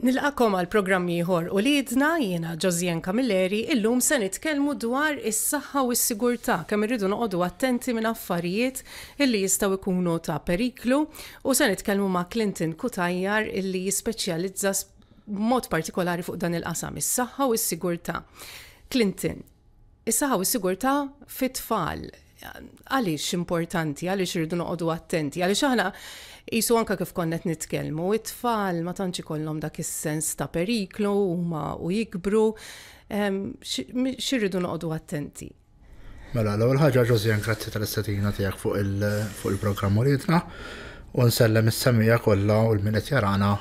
Nilqakom għal programm ieħor u lidna jiena Ġozjen Kamilleri illum se nitkellmu dwar is-saħħa u s-sigurtà kemm irridu noqogħdu attenti minn affarijiet illi jistgħu jkunu ta' periklu u se nitkellmu ma' Clinton Kutajjar illi jispeċjalizza mod partikolari fuq dan il-qasam is-saħħa u s-sigurtà. Clinton, is-saħħa u s-sigurtà fit-tfal għaliex importanti, għaliex irridu noqogħdu attenti, għaliex aħna Isu anka kif konnet nitkelmu, it-tfal ma tantx ikollhom dak is-sens ta' periklu huma u jikbru, xirridu noqogħdu attenti. Mela, l-ewwel ħaġa Ġosjan grazzi tal-istatina tiegħek fuq il-programm u rietna u nsellem is-semija kollha u l minet jarana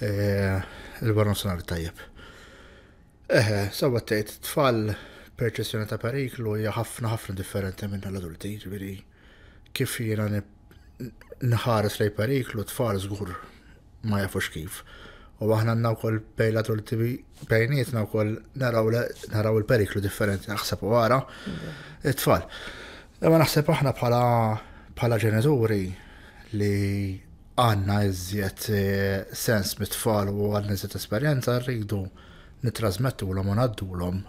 e, il-Barra tajjeb. Eħe, sawa tgħid tfal perċessjoni ta' periklu hija ħafna ħafna differenti minn l-adulti, ġifieri kif jiena nħares lej periklu tfal żgur ma jafux kif. U aħna għandna kol pejla tul tibi naw kol naraw il-periklu differenti naħseb u għara tfal Imma naħseb aħna bħala bħala ġenituri li għanna iżjed e, sens mit-tfal u għanna iżjed esperienza rridu nitrasmettu l-om u naddu l-om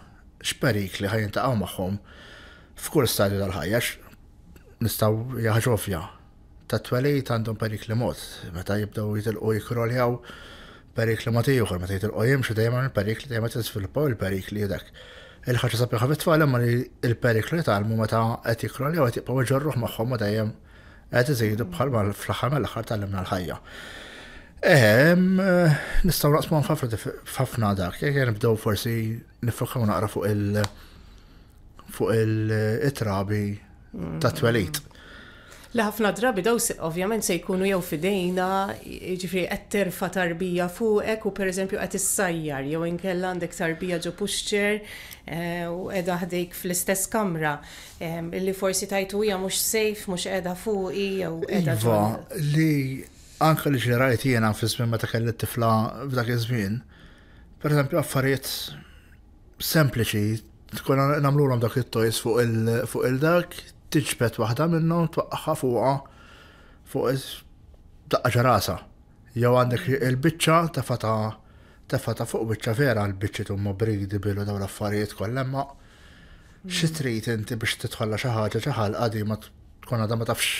xperik li ħajintaqaw maħħom f'kull stadju tal-ħajjax nistaw jaħġofja ta' twelejt għandhom perikli mod, meta jibdaw jitilqu jikroljaw perikli ma tijuħor, meta jitilqu jimxu dejjem il-perikli dejjem tisvilpaw il-perikli dak. Il-ħaġa sabiħa l tfal imma il-perikli jitgħalmu meta qed jikroljaw qed jibqgħu ġorruh magħhom u dejjem qed iżidu bħal fl-aħħar mill-aħħar tagħlimna l-ħajja. Ehem, nistaw naqsmu ħafna dak, jek nibdew forsi nifokaw naqra fuq il- itrabi trabi ta' mm. twelit li ħafna drabi daw ovvjament se jkunu jew fidejna, ġifri qed terfa tarbija fuqek u pereżempju qed issajjar jew inkella għandek tarbija ġo puxċer eh, u qiegħda ħdejk fl-istess kamra illi forsi tajtu hija mhux sejf mhux qiegħda fuqi jew qiegħda Iva, li anke li ġirajt rajt jiena fl-ismin meta kelli tifla f'dak iż-żmien, pereżempju affarijiet sempliċi tkun namlu dak it-tojs fuq il-dak, tiġbet waħda minnhom twaqqaħħa fuqha fuq daqqa rasa. Jew għandek il-biċċa ta' fata' fuq biċċa vera l-biċċi tumma bridi bilu daw l-affarijiet kollha ma xi hmm. trid inti biex tidħolla xi ħaġa xi ħalqa di ma tkun għadha ma tafx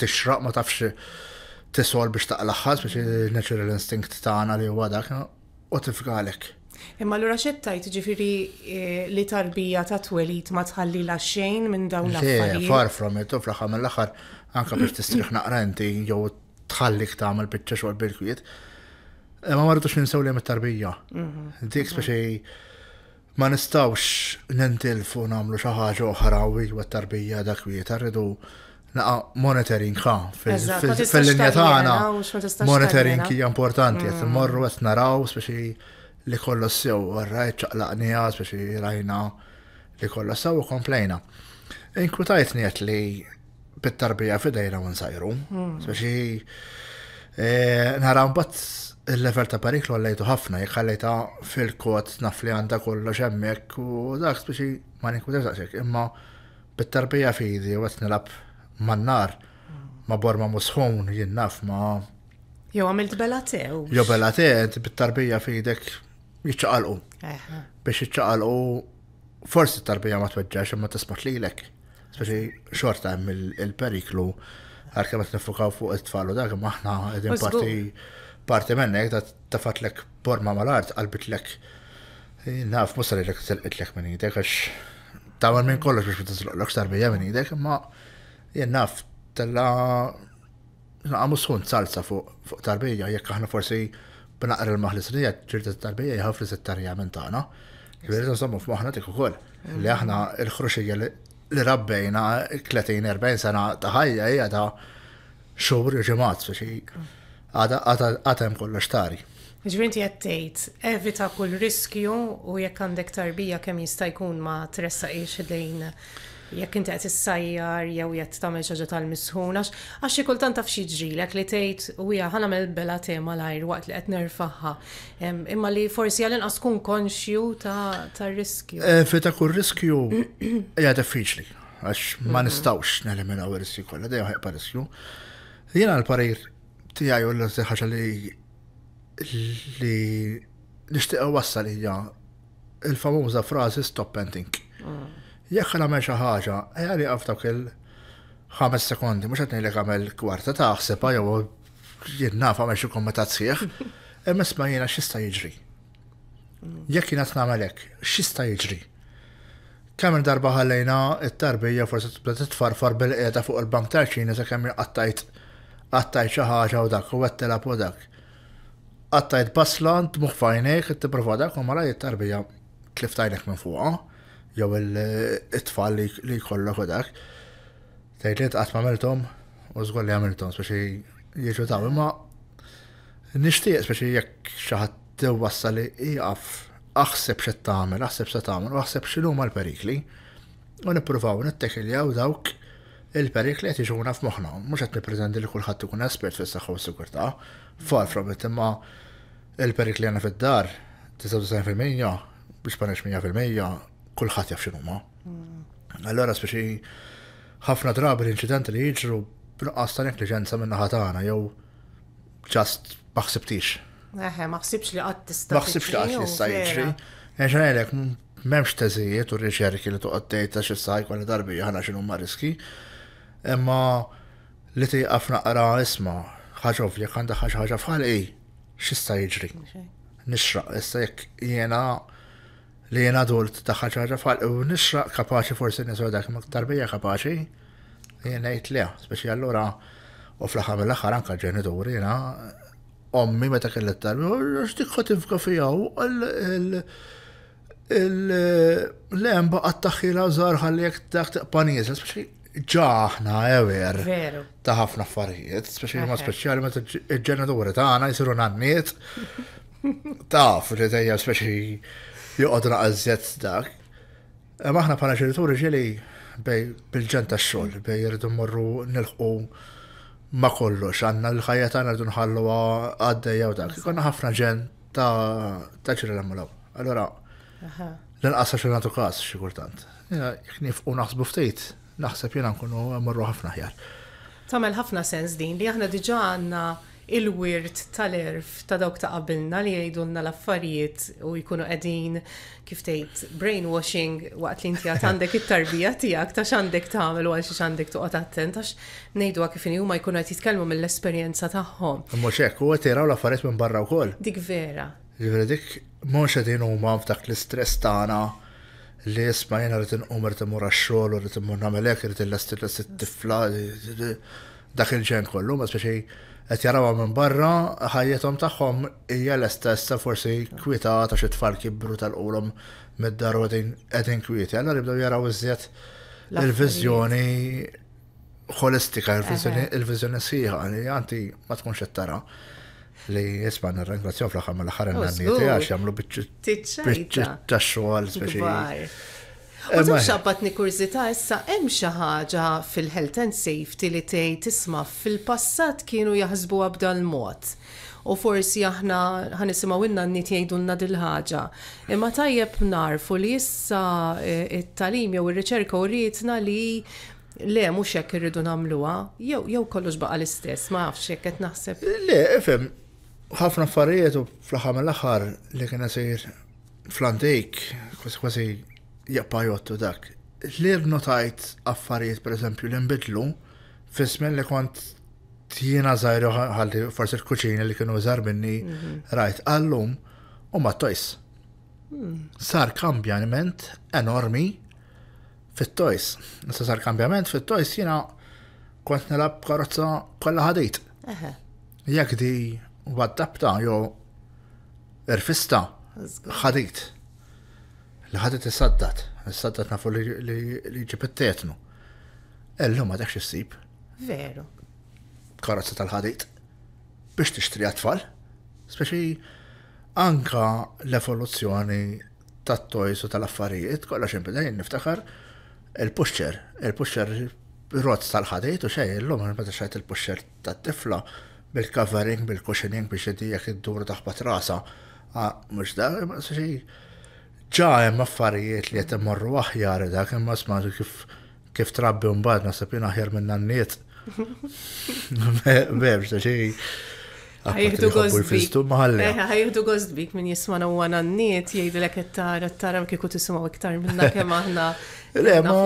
tixraq ma tafx tisol biex taqlaħħas biex il-natural instinct tagħna li huwa dak u tifgalek. Imma l-ura xettajt ġifiri eh, li tarbija ta' twelit ma tħalli la xejn minn dawn l-affarijiet. Far from it, u fl-axar mill-axar, anka biex tistriħ naqra inti jew tħallik tagħmel biċċa xogħol bil-kwiet. Eh, ma marritux ninsew li mit-tarbija. Mhm. Dik mhm. speċi ma nistawx nintilfu nagħmlu xi ħaġa oħra u t tarbija dak kwiet arridu naqa monitoring ħa fil-linja tagħna. Monitoring hija importanti qed immorru mhm. qed naraw speċi li kollos sew warra ċaqlaqni għaz biex rajna li kollos sew u komplejna. Inkrutajt niet li bit-tarbija fidejna un sajru, hmm. biex e, nara mbagħad il-level ta' pariklu għallajtu ħafna, jekħallajta fil-kot naf li għanda kollox hemmhekk u dak biex ma ninkwitax daqshekk, imma bit-tarbija fidi u għet lab mannar hmm. ma borma musħun jinnaf ma. Jo għamilt belatew. Jo belatew, bit-tarbija fidek jiċċaqalqu. Biex jiċċaqalqu forsi tarbija ma t-sport imma l lilek. Speċi xorta għem il-periklu għarke ma t-nifukaw fuq it-tfallu dak imma aħna qegħdin parti parti minnek ta' tafatlek porma mal-art qalbitlek. Naf musar l tilqitlek minni, dek għax tagħmel minn kollox biex ma tiżloqlokx tarbija minni, dek ma jien naf la naqamu sħun salsa fuq tarbija jekk aħna forsi b'naqra l-maħlisrija ċirta t-tarbija jħafri s tarbija minn taħna. Verita sommu t-ikku kol. Li aħna il-ħruxija li rabbejna 30-40 sena taħajja hija ta' xogħol ġimgħat fi xi għatem kollox tari. Ġvinti għattejt, evita kull riskju u jekk għandek tarbija kemm jista' jkun ma tressa lejn Jekk inti qed issajjar jew qed tagħmel xi ħaġa tal misħunax għax xi kultant taf xi ġrilek li tgħid wija ħa nagħmel bela tema l-ajr waqt li qed nerfaħħa. Imma li forsi għal inqas tkun konxju ta' riskju. Eh, Feta kull riskju hija diffiċli għax ma mhm. nistawx neliminaw ir-riskju kollha dejjem ħeqpa riskju. Jiena l-parir tiegħi u l-ħaġa li li nixtieq wassal hija il-famuża frażi stop and think. Mm jekk għamel xi ħaġa, għalli għaftak il-5 sekondi, mhux qed li għamel kwarta taħseb jew jinnaf għamel xi kommutazzjieħ, imma sma jiena x'ista jiġri. Jekk jien qed nagħmel hekk, x'ista jiġri. Kemm darba ħallejna t-tarbija forsi tibda titfarfar bil-qiegħda fuq il-bank tal-ċina sa kemm għattajt qattajt xi ħaġa u dak u għattela u dak. Għattajt baslan, t-muħfajnek t tipprova dak u mara jittarbija t-liftajnek minn fuqha jew il-tfal eh, li jkollok u dak. Tgħid li qatt meltom, u żgur li għamiltom, speċi jieġu ta' imma nixtieq speċi jekk xi ħadd tiwassal li jgħaf, aħseb xe tagħmel, aħseb se ta' għamil, aħseb xe l-perikli. U nippruvaw nittekiljaw dawk il-perikli qed f-moħna, Mhux qed nippretendi li kulħadd ikun espert fis-saħħa s sukurta Far from it imma il-perikli għandna fid-dar 99% biex panex 100% kulħadd jaf x'inhuma. Allora speċi ħafna drabi l-inċidenti li jiġru b'nuqqas ta' negliġenza minn ħatana jew ġast ma'ħsibtix. ħsibtix. Eħe, ma li qatt tista' Ma li qatt tista' jiġri. Eġanelek, m'hemmx teżijiet u riċerki li toqgħod tgħid ta' xi sajk darbi ħana x'inhuma riski. Imma li tiqaf naqra isma' ħaġa ovvja għandha ħaġa ħaġa fħal ej, x'ista' jiġri. Nixraq, issa jekk jiena li jien adult taħħa ċarra fal u nixraq kapaċi forsi nisra dak tarbija kapaċi jien ngħid le, speċi allura u fl mill-aħħar anke ġenituri jena ommi meta kellet tarbija u ħod infka fija u l lemba għattaxila u żar ħalli jekk dak taqpanijiet, speċi ġaħna ewer ta' ħafna affarijiet, speċi ma speċjali meta ġenituri tagħna jsiru nanniet taf li tejja speċi joqgħod naqalżet dak. Maħna bħala ġenituri ġili bej bil-ġen tax-xogħol, bej irridu morru nilħu ma kollox, għandna l-ħajja tagħna rridu nħalluha għaddejja u dak. Konna ħafna ġen ta' ġiri l ammalaw Allora, l-inqas għax kas każ xi kultant. naħsbu ftit, naħseb jena nkunu morru ħafna ħjar. Tamel ħafna sens din li aħna diġà għandna il-wirt tal-erf ta' dawk ta' qabilna li jgħidulna l-affarijiet u jkunu qegħdin kif tgħid brainwashing waqt li inti għandek it-tarbija tiegħek ta' x'għandek tagħmel u għaliex x'għandek toqgħod attent għax ngħidu kif huma jkunu qed jitkellmu mill-esperjenza tagħhom. Mhux hekk huwa tiraw l-affarijiet minn barra wkoll. Dik vera. Ġifieri dik mhux qegħdin huma f'dak l-istress tagħna li jisma jena rrit nqum rrit imur u rrit imur namelek, rrit l-lest l-lest t-tifla, dak il-ġen kollu, ma speċi qed jarawa minn barra, ħajjithom tagħhom hija l-istess ta' forsi kwita ta' xi tfal kibru tal-qulhom mid-dar u qegħdin kwieti. allora jibdew jaraw iżjed il-viżjoni holistika, il-viżjoni sħiħa, li għanti ma tkunx qed tara li jisma nirringrazzjaw fl ħamma l-ħarren għanni, nanni tiegħek jagħmlu biċċa tax-xogħol speċi. U taf xabbatni kurzita issa hemm xi ħaġa fil-health and safety li tgħid tisma' fil-passat kienu jaħsbuha b'dan mod u forsi aħna ħanisimgħu inna n-nit jgħidulna dil ħaġa Imma tajjeb narfu li issa e, it-talim jew ir-riċerka u li Le, mux jek irridu namluwa, jew jew kollox baqa l-istess, ma nafx jek qed naħseb. Le, efem, ħafna affarijiet u fl-aħħar mill-aħħar li kien sejr fl-antik, kważi kważi jappajottu dak. Lir notajt affarijiet per eżempju li imbidlu fismen li kont tjina zaħiru ħalli forse l-kuċini li kienu użar minni mhm. rajt għallum u ma tojs. Hmm. Sar kambjament enormi fit-tojs. Nisa sar kambjament fit-tojs jiena kont nilab karozza kollha ħadit. Jek di waddabta jew irfista ħadit li ħadet is-saddat, is-saddat nafu li ġibet Ellu ma dakx s-sib. Veru. Karozza tal-ħadit. Biex t-ixtri għatfall. Speċi anka l-evoluzzjoni tat-tojs u tal-affarijiet, kollha xempedajn niftakar il pusċer il pusċer rozz tal-ħadit u xej, l-lum meta xejt il-pusher tat-tifla bil-covering, bil-cushioning biex id-dijak id-dur taħbat rasa. Ah, mux da, ġa hemm affarijiet li qed imorru aħjar dak imma smagħtu kif kif trabbi mbagħad nasab jien aħjar minn nanniet. Bebx ta' xi. Ħajħdu gozbik. Ħajħdu gozbik minn jisman u għana n-niet jgħidu l-ek tara tara kiku tisimaw iktar minna kemm aħna. Le, ma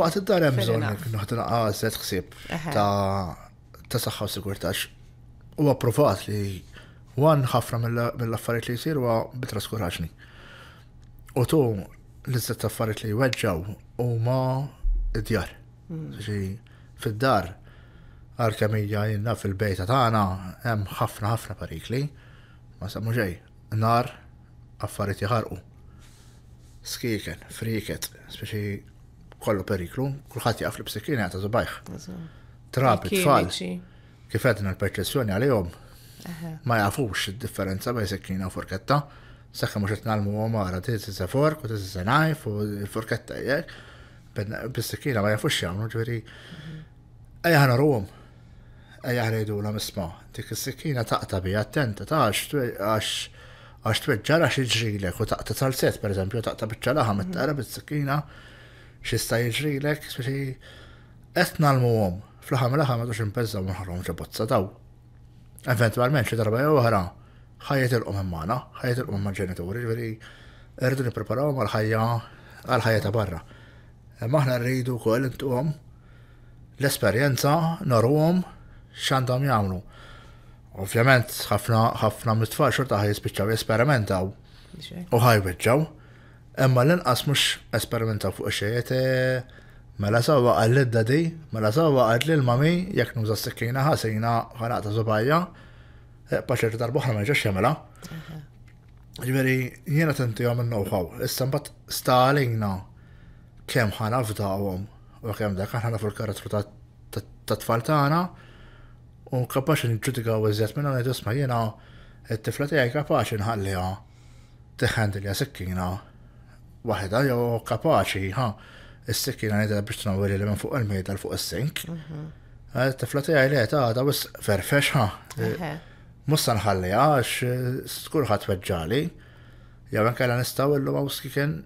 waqt id-dar hemm bżonn naħdu naqas ħsieb ta' ta' saħħa u sigurtax. Huwa provat li wan ħafna mill-affarijiet li jsiru huwa bitraskuraxni. U tu l-izzet taffariet li jweġġaw, u ma id-djar. Mm. Fid-dar, għal arkemija jenna fil-bejta tagħna hemm ħafna ħafna parikli, ma semmu ġej, nar affariet jħarqu. Skiken, friket, speċi kollu periklu, kulħadd jaqf li b'sikkin ta' zubajħ. Trabi, tfal. Kif għedna l għal għalihom, ma jafux id-differenza bej sekkina u forketta. Sakka mux jtnalmu għomara, t-tissa fork, u t-tissa najf, u l-forketta jek. Bissakina ma jafux jgħamlu ġveri. Ejjaħna ruwom. Ejjaħna jidu la misma. Dik il-sikkina taqta bi, attenta, ta' għax għax tweġġara xi iġrilek, u taqta tal-set, per eżempju, taqta biċċalaħa mit-tara mhm. bit-sikkina xista jġrilek, speċi etna l-muwom. Fl-ħamil ħamadu ximpezza u nħarrom ġabozza daw. Eventualment xi darba oħra ħajet il-qom immana, ħajet il-qom ma' ġenituri, ġveri, rridu nipreparaw ma' l-ħajja, għal-ħajja ta' barra. Maħna rridu kol intuqom l-esperienza, narruhom x'għandhom jagħmlu. Ovvjament, ħafna mit-tfal xorta ħaj jispiċċaw jesperimentaw u ħajweġġaw. Imma l-inqas mhux esperimentaw fuq xejjed mela sawa għall-idda di, mela sawa għall-ilmami, jekk nuża s sekkina ħasina ħanaqta zubajja. Eh, paċerti darbohra ma jġax jamela. Ġveri, jena tenti għam il-know-how, issa mbat stalingna kem ħana f'dawom u kem dak ħana fil-karattru ta' tfal tagħna u kapaxi nġudika u eżjat minna ngħidu isma' jiena t-tifla tiegħi kapaxi nħalliha tiħandilja sikkina waħda jew kapaċi ha is-sikkina ngħidha biex tnawweli li minn fuq il-mejda fuq is-sink. Eh, t-tifla tiegħi li qed għadha wis ferfex ha. Musta nħalli ah, għax eh, skurħat weġġali. Jew kalla nistaw il-lum għawski kien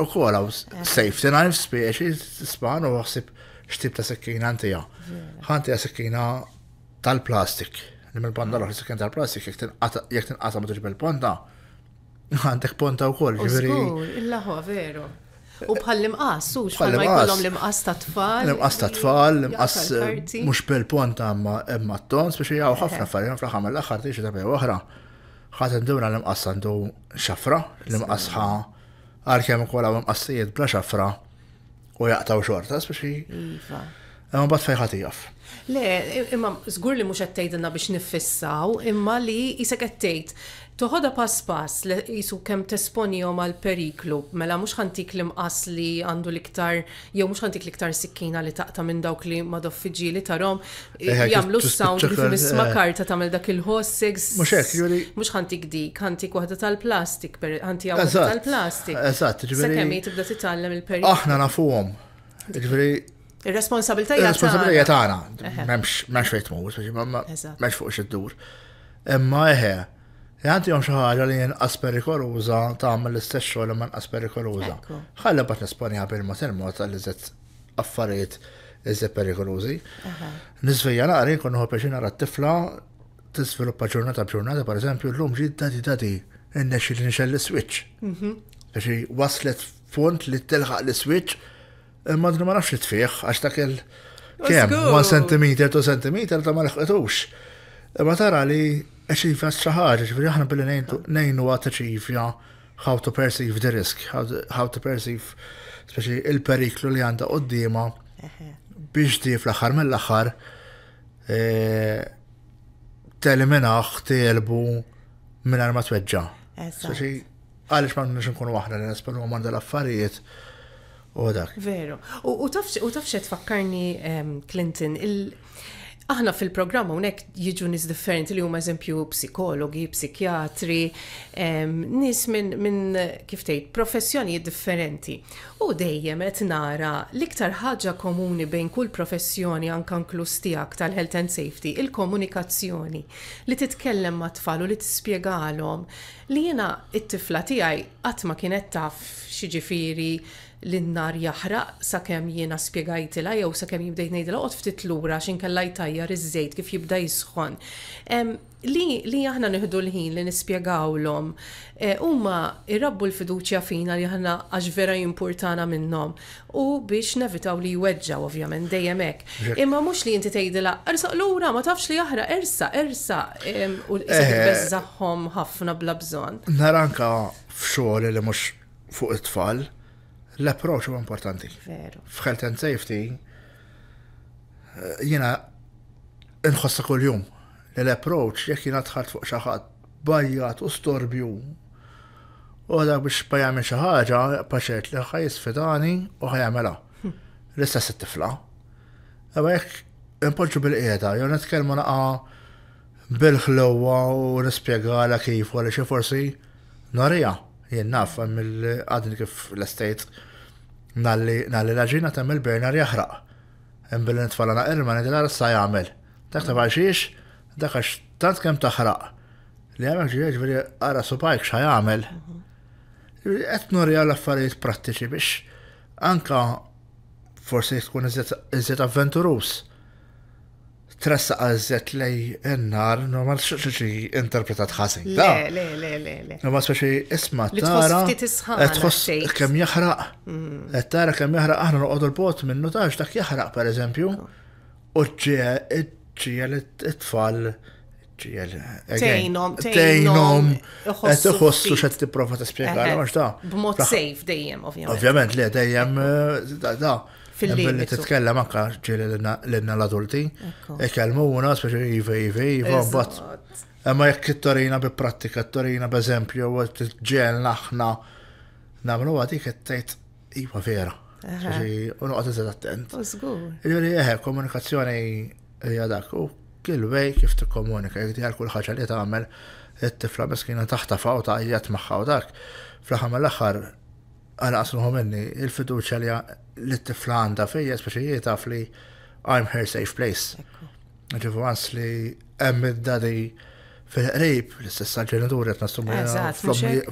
u kol għaw eh. safety knife spiex span u għasib xtib ta' sekkina għantija. Għantija sekkina tal-plastik. Nim il panda l-oħra sekkina tal-plastik jek tinqata ma tuġbel ponda. Għandek ponta u kol, ġveri. il veru. U bħal l-imqas, u xħal ma jkollhom l-imqas ta' tfal. L-imqas ta' tfal, l-imqas mux bil ponta imma t-tons biex jgħu ħafna fari, fl ħamel l-axar tiex ta' bej oħra. ħat ndura l-imqas għandu xafra, l-imqas ħa għal-kem kolla l-imqassijiet bla xafra u jaqtaw xorta biex iva. Imma bat fejħat jaf. Le, imma zgur li mux għattejdenna biex niffissaw, imma li jisek għattejt toħoda pass pass li jisu kem jom għal periklu, mela mux ħantik li mqas li għandu l-iktar, jew mux ħantik l-iktar sikkina li taqta minn dawk li ma doffiġi li tarom, jamlu s-sound li nisma karta tamil dak il-hossix. Mux ħantik dik, ħantik wahda tal-plastik, ħantik wahda tal-plastik. Eżat, ġiviri. Sakemi tibda titallem il-periklu. Aħna għom. Ġiviri, il responsabilta jgħana. Il-responsabilità jgħana. Memx fejt mur, memx fuq xiddur. Imma eħe, Għanti għom xaħġa li jen asperikoruza ta' għamil l-istess xogħol man asperikoruza. Ħalla bat nisponja bil-ma termot għal-iżet affarijiet iżet perikolużi. Nizvija naqri kun uħu peċina għara t-tifla t-sviluppa ġurnata b'ġurnata, per eżempju, l-lum ġid dati dati n-nexxi li nixel l-switch. Mhm. Biex waslet font li telħaq l-switch imma d ma nafx li t-fieħ, għax ta' kem, 1 cm, 2 cm ta' ma l-ħqetux. Ma tara li Eċifja s-ċaħġa, ċifri ħana billi nejnu għata ċifja how to perceive the risk, how to perceive speċi il-periklu li għanda d-dima, biex di fl-axar mill-axar e, teliminax t-elbu minn arma tweġġa. Speċi għalix ma nix nkunu waħna li nespellu għamanda l-affarijiet u dak. Veru. U tafxet fakkarni Clinton, Aħna fil-programm hawnhekk jiġu nies differenti li huma eżempju psikologi, psikjatri, nies minn min, kif tgħid professjonijiet differenti. U dejjem qed nara l-iktar ħaġa komuni bejn kull professjoni anke inkluż tiegħek tal-health and safety, il-komunikazzjoni li titkellem ma' tfal u li tispjegalhom li jiena it-tifla tiegħi qatt ma kienet taf xi ġifieri l-nar jaħraq sakemm jiena la jew sakemm jibdejt ngħidilha qod ftit lura x'inkella jtajjar iż-żejt kif jibda jisħon. Li, li aħna nieħdu l-ħin li nispjegawlhom e, huma irrabbu l-fiduċja fina li aħna għax vera jimpurtana minnhom u biex nevitaw li jweġġa' ovvjament dejjem hekk. Imma mhux li inti tgħidilha ersaq lura ma tafx li jaħra ersa ersa u l-beżaħħom eh. ħafna bla bżonn. Naranka f'xogħol li mhux fuq it-tfal l-approċ huwa importanti. F'health and safety eh, jiena nħossa kull-jum li l-approċ jekk jina tħart fuq xi ħadd bajjat u storbju u dak biex bajjamil xi ħaġa li ħaj jisfidani u ħajamela. Rissa hm. s tifla Eba jekk impoġġu bil qieda jew nitkellmu naqa' bil-ħlowa u nispjegala kif wara xi forsi narija jien naf għam mill għadin kif l-estate nalli l-ġina temmel Bernard jahraq. Imbilli tfalana naqir ma nidila sa jgħamil. Dak ta' għaxiex, dak għax tant kem taħraq. Li għamek ġiġ veri għara supajk xa jgħamil. Etnu rjal affarijiet prattiċi biex anka forsi tkun iżjed avventurus tressa għazet lej n-nar, normal xie interpretat ħasin. Le, le, le, le, le. Normal xie isma tara. Tħoss kem jahraq. Mm. Tara kem jahraq aħna noqodu l-bot minnu taġ dak jahraq per eżempju. U ġeja l-tfal. Tejnom, tejnom. Tħossu xed t-prova t spiegħar maċ da. B'mod sejf dejjem, ovvijament. Ovvijament, le, dejjem, eh, da, da fil-limit. t-tkellem akka l-inna l-adulti, Ekkelmu ikkelmuna, speċi jiva jiva jiva, bat. Ma jekk t-torina bi pratika, t-torina bi eżempju, u t ġen laħna. namlu għadik k tajt jiva vera. U nuqqa t attent. U zgur. eħe, komunikazzjoni jadak u kil-wej kif t-komunika, jgħi għal kullħaċa li t-għamel, t-tifla meskina taħtafa u taħjat maħħa u dak. Fl-ħamma l-axar, għana għasluħu minni, il-fiduċa li li t-tifla għanda fija, speċi taf li I'm her safe place. Ġifu għans li emmid dadi fil-qrib, l-istessa ġenitur jett nastumu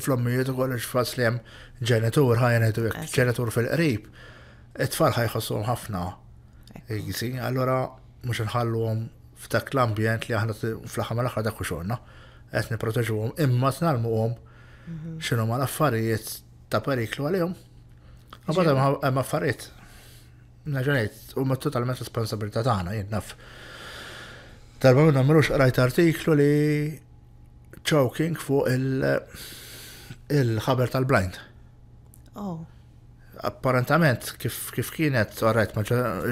flommijiet u kollox fas li jem ġenitur ħajnetu jek ġenitur fil-qrib. It-tfal ħajħossu ħafna. Għisi, allora mux nħallu għom f'dak l-ambjent li aħna fl-ħamma l-axra dak xorna. Għet niproteġu għom imma t-nalmu għom mhm. xinu ma l-affarijiet ta' periklu għalihom Għabada ma affarijiet. Naġanet, u ma totalment responsabilità tagħna jen naf. Darba minna mruċ għarajt artiklu li choking fuq il-ħaber tal-blind. Oh. Apparentament, kif, kif kienet, għarajt,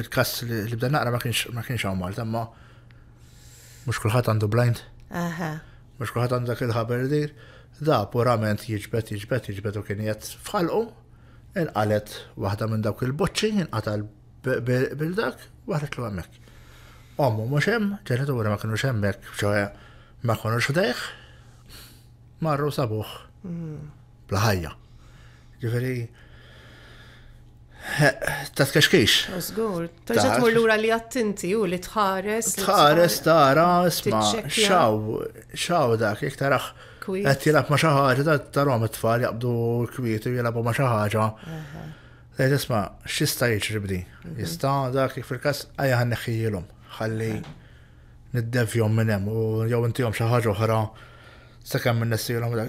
il-kass li bda naqra ma kienx għaw Malta, ma mux kullħat għandu blind. Aha. Mux kullħat għandu dak il-ħaber dir, da purament jiġbet, jiġbet, jiġbet u kien jgħat fħalqu. Inqalet waħda minn dawk il bocċi inqatal bil-dak, waħret l hemmhekk. Ommu mhux hemm, ġenituri ma kienu xemmek, ċoħe ma kienu ħdejh, marru sabuħ. Mm. Blaħajja. Ġifiri, ta' tkaxkix. Zgur, terġa' tmur lura li għattinti u li tħares. Tħares, tara, isma' xaw, xaw dak, jek tarax il-kwiet. Qed jilab ma' xi ħaġa tarom it-tfal jaqbdu l-kwiet u jilabu ma' xi ħaġa. Lej tisma' x'jista' jiġri bdi? Mhm. Jista' dak kif fil-każ ajja ħanneħħijilhom ħalli niddev jom minnem u jew intihom xi ħaġa oħra sakemm minnessilhom dak.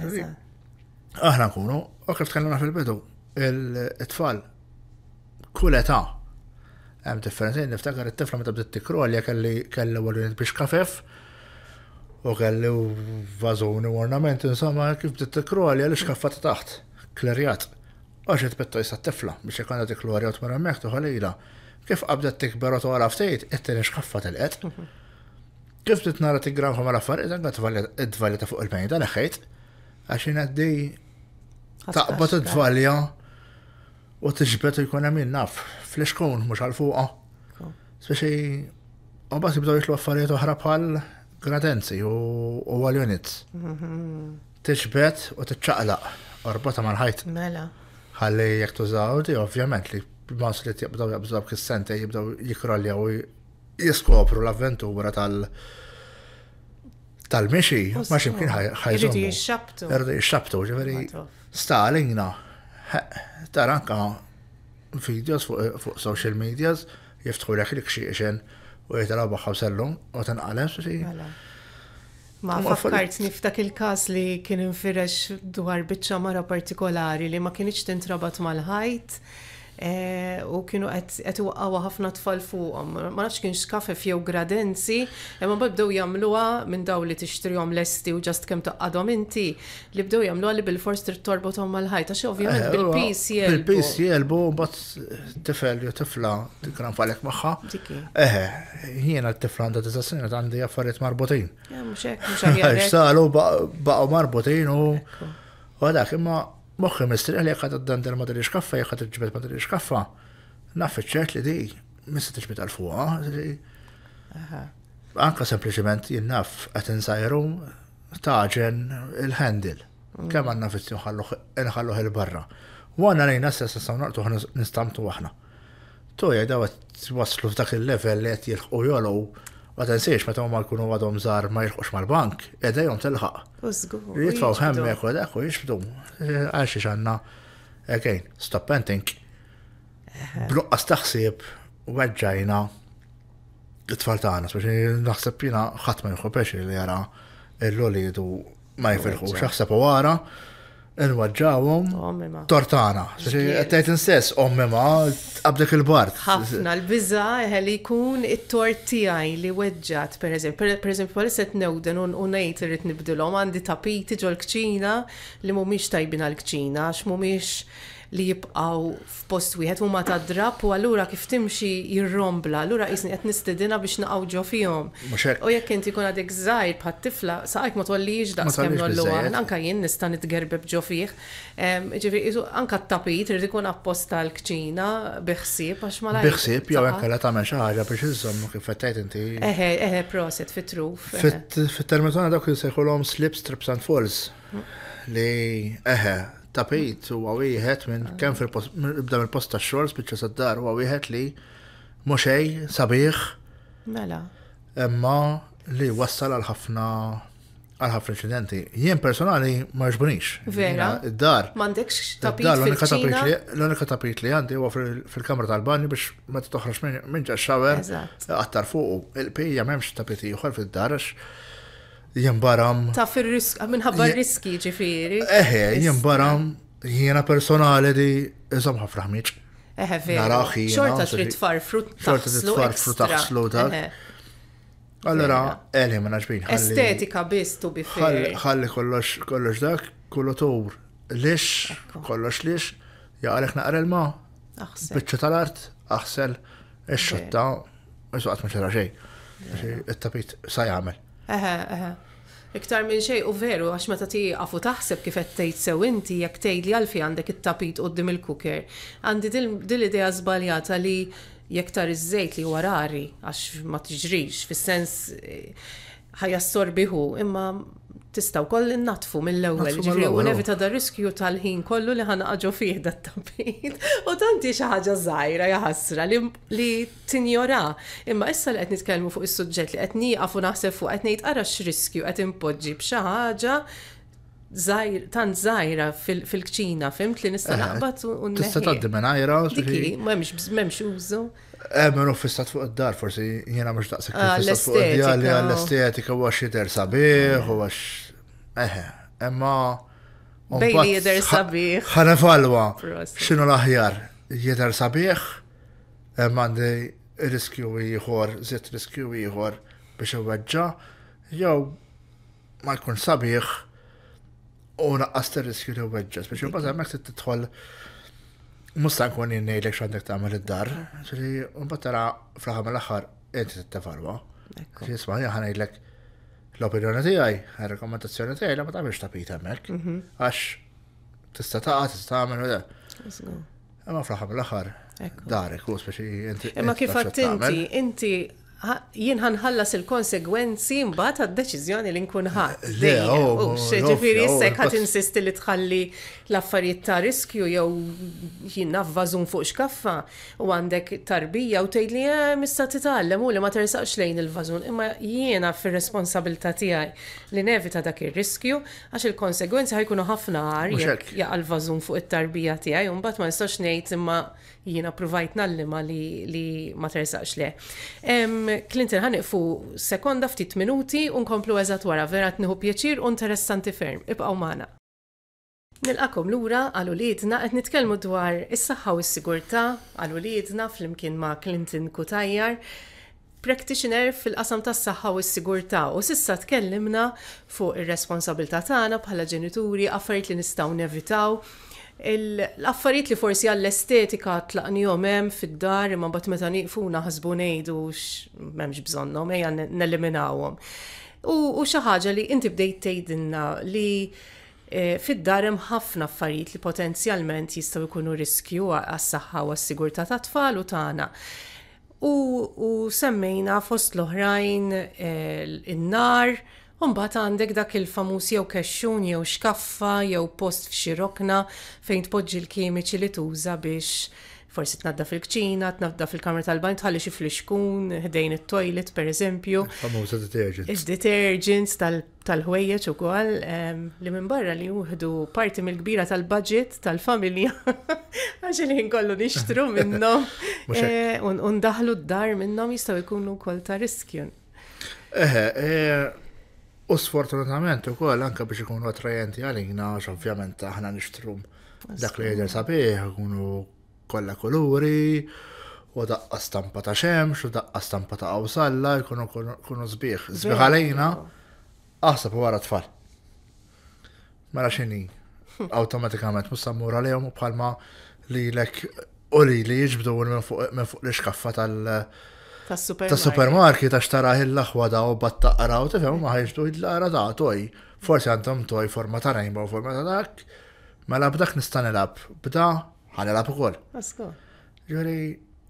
Aħna nkunu, u kif tkellimna fil-bidu, il-tfal kull età hemm differenzin niftakar it-tifla meta bdiet tikrol għalli kelli kelli biex kafef u kelli vazoni u ornamenti insomma kif tittikru għalli għalli xkaffat taħt, klerjat. Għax jitpetta jisa tifla biex jekkanda t l għarjot u t-marammek Kif qabdet tikber u t-għara ftejt, it-tini xkaffat il għed Kif t-tnara t-gram għamma l-affarijiet, għan t-valja fuq il-mejda leħħejt, għax jinaddej taqbad t-valja u t-ġbet jkun għamil naf, fl-iskun mux għal-fuqa. Speċi, u bas jibdaw jitlu affarijiet uħra bħal Gratenzi u għal-units. Mhm. Tiġbet u tiċċaqlaq, orbota mal-ħajt. Mela. Għalli jek tużaw di, ovvjament li mas li jibdaw jabżaw kis-sente jibdaw jikrolja u jiskopru l-avventura tal- tal-mixi, ma ximkien ħajżu. Irridi jixxabtu. Irridi jixxabtu, ġeveri. Stalingna, taranka videos fuq social medias jiftħu l-ek li kxiexen u jgħetaraw baħħaw sellum u tanqalem su mela. Ma fakkart niftak il-kas li kien infirex dwar biċċa mara partikolari li ma kienx tintrabat mal-ħajt Eh, u kienu qed iwaqqgħu ħafna tfal fuqom. Ma nafx kienx kafef fjew gradenzi, imma bdew jamluwa minn daw li t-ixtrijom l-esti u ġast kemm toqqadhom inti li bdew jamluwa li bil-fors trid torbothom mal-ħajta xe ovvijament eh, bil-pis jelbu. Bil-pis jelbu mbagħad tifel jew tifla t-kran falek maħħa. Eħe, eh, jiena t-tifla għandha tisa' snin għandi affarijiet marbutin. Mhux hekk, mhux hekk. Salu baqgħu marbutin u għadak imma moħħi mistri għalli għad d-dandar ma d-rix kaffa, għad d-ġbet ma d-rix kaffa. Naffi ċert li di, mista t-ġbet għal-fuqa. Anka sempliciment jinnaf għat insajru taġen il-handil. Mm. Kem għanna fit nħalluħ il-barra. U għanna lejna s-sess s-sawnartu għan nistamtu għahna. Tu għajda għat waslu f'dak il-level li għet jilħu jolo. Ma tensiex, meta huma jkunu għadhom zar ma jirħux mal-bank, edha jom Użgur. Jitfaw hemmek għu għu għu għu Għal xi xanna. Again, stop painting. Bloqqas taħsib weġġajna it-tfal tagħna, biex naħseb jiena ħadd ma jħobbex li jara l-lolidu ma jfirħux, xaħseb u għara. Nwaġġawhom. Tortana. Għattajt n-sess, ma, għabdek il-bart. ħafna l-bizza li jkun it tortijaj tiegħi li weġġat, per eżempju, per eżempju, palissa t-newden u ngħid irrid nibdilom, għandi tapiti ġol kċina li mhumiex tajbin għal kċina għax mhumiex li jibqaw f'post wieħed huma ta' drab u allura kif timxi jirrombla, allura jisni qed nistedina biex naqgħu ġo fihom. U jekk inti kun għadek żgħir bħat tifla, saqajk ma tollijiex daqs kemm nollu għan, anka jien nista' nitgerbe b'ġo fih. Ġifieri anka t-tapit irid ikun apposta l-kċina biħsieb għax ma lajk. Biħsieb jew hekk la tagħmel xi ħaġa biex iżommu kif fettajt inti. Eħe, eħe, proset fit-truf. Fit-termitana dawk li sejħulhom slip strips and falls mm. li eħe ta' Pete huwa wieħed minn ah. kemm fil-bda mill-post ta' xorz biċċa sad-dar huwa li mhux sabiħ. Mela. Imma li wassal għal ħafna għal ħafna incidenti. Jien personali ma ġbunix. Vera. Id-dar. Mandekx tapit. Dar l-unika tapit li għandi huwa fil-kamra tal-banju biex ma t-toħrax minn ġa xawer għattar fuq. Il-pija memx tapit ieħor fil-dar jimbaram. Ta' fil-risk, minħabba riski ġifiri. Eħe, eh, eh, jimbaram, jiena personali di, jizom ħafra ħmiċ. Eħe, eh, vera. Xorta trid tfar frutta. Xorta trid tfar frut taħslu ta' Allora, eħe, ma naġbin. Estetika biss tu bi Ħalli kollox, kollox dak, kollu tur. Lix, kollox lix, jaqalek naqra l-ma. Bicċa tal-art, aħsel, ix-xotta, iżuqat ma xejn. Il-tapit sa jagħmel. Eħe, eħe. Iktar minn xej u veru, għax meta tiqaf għafu taħseb kif qed tgħid sew inti jekk tejt li għalfi għandek it-tapit d-dim il-kuker. Għandi dil idea zbaljata li jek tar iż-żejt li warari għax ma tiġrix, fis-sens eh, ħajassorbiħu, imma tistaw koll natfu mill-ewel, ġifri u nevita da riskju tal-ħin kollu li ħana ħanaqġu fih dat-tabit. U tanti xaħġa zaħira jahasra li tinjora. Imma issa li għet nitkelmu fuq il-sujġet li għetni għafu naħseb fuq għetni nejt għarax riskju għet impoġġi bxaħġa zaħir, tant zaħira fil-kċina, fimt li nista eh, naqbat u Tista taddi minn għajra. Diki, memx użu. Emmen eh, fissat fuq id-dar, forsi jena mux daqsik uffissat ah, fuq id-dar għall-estetika u għax jider sabiħ u għax. Eħe, eh, emma. Bejli jider sabiħ. ħanefalwa. Xinu laħjar, aħjar Jider sabiħ? Emma eh, għandi riskju ieħor, zitt riskju ieħor biex u iweġġa, jow ma jkun sabiħ u naqqas ter riskju li weġġa, biex jibbaż hemmhekk titħol Mustan kun jinnejlek xandek ta' għamil id-dar, ċili, un-battara fl ħam l-axar, inti t-tefarwa. Jisma, jgħan jgħidlek l-opinjoni ti għaj, tijaj, rekomendazzjoni għaj, la ma ta' biex ta' pita' mek, mhm. għax tista ta' għat, tista għamil u da. Ma fl ħam l-axar, darek, u speċi inti. Ma kifat inti, inti jien ħanħallas il-konsegwenzi mbagħad għad-deċiżjoni li nkun ħadd. Oh, oh, oh, ġifieri issek ħadd insisti li tħalli l-affarijiet ta' riskju jew jien navvażun fuq xkaffa u għandek tarbija u tgħid li eh, mista' titgħallem u li ma tersaqx lejn il-vażun, imma jiena fir-responsabilità tiegħi li nevita dak ir-riskju għax il-konsegwenzi ħajkunu ħafna għar jaqal vażun fuq it-tarbija tiegħi u mbagħad ma nistax ngħid imma jina provajt nallima li, li ma terzaċ le. Um, Clinton ħaniqfu sekonda ftit minuti unkomplu eżat wara verat tniħu pjaċir u interessanti ferm. Ibqaw maħna. Nilqakom lura għal uliedna qed nitkellmu dwar is-saħħa u s-sigurtà għal uliedna flimkien ma' Clinton Kutajjar, practitioner fil-qasam tas-saħħa u s-sigurtà u sissa tkellimna fuq ir-responsabilità tagħna bħala ġenituri affarijiet li nistgħu nevitaw L-affarijiet li forsi għall-estetika tlaqnijom hemm fid-dar imma bat meta nieqfu naħsbu memx m'hemmx bżonnhom n neliminawhom. U xi ħaġa li inti bdejt tgħidilna li e, fid-dar hemm ħafna affarijiet li potenzjalment jistgħu jkunu riskju għas-saħħa u għas-sigurtà tat-tfal u tagħna. U, semmejna fost l-oħrajn in-nar, e, Umbat għandek dak il-famus jew kexxun jew xkaffa jew post f'xirokna fejn tpoġġi l-kimiċi li tuża biex forsi tnadda fil-kċina, tnadda fil-kamra tal-bajn, tħalli xi fl-ixkun, ħdejn it-toilet per eżempju. Famuża detergents. il detergents tal-ħwejjeġ ukoll ehm, li minn barra li juħdu parti mill-kbira tal-budget tal-familja għax li kollu nixtru minnhom eh, undaħlu d-dar minnhom jistgħu jkunu wkoll ta' riskju. Eh, U sfortunatament u koll anka biex ikunu attrajenti għalina, għax ovvjament aħna nishtrum dak li jidher sabiħ, ikunu kolla kuluri, u daqqa stampa ta' xemx, u daqqa stampa ta' awsalla, ikunu kunu zbiħ. Zbiħ għalina, aħseb u għara tfal. Mela xini, automatikament mustammur għalihom u bħalma li lek u li li jġbdu minn fuq l xkaffa tal- Ta' supermarket għax tara l-laħwa da' u bat taqra u tifhem ma ħajġdu id-laqra da' toj. Forsi għandhom toj forma ta' rainbow, forma ta' dak. la' mela, b'dak il nilab, b'da u ukoll. Ġveri,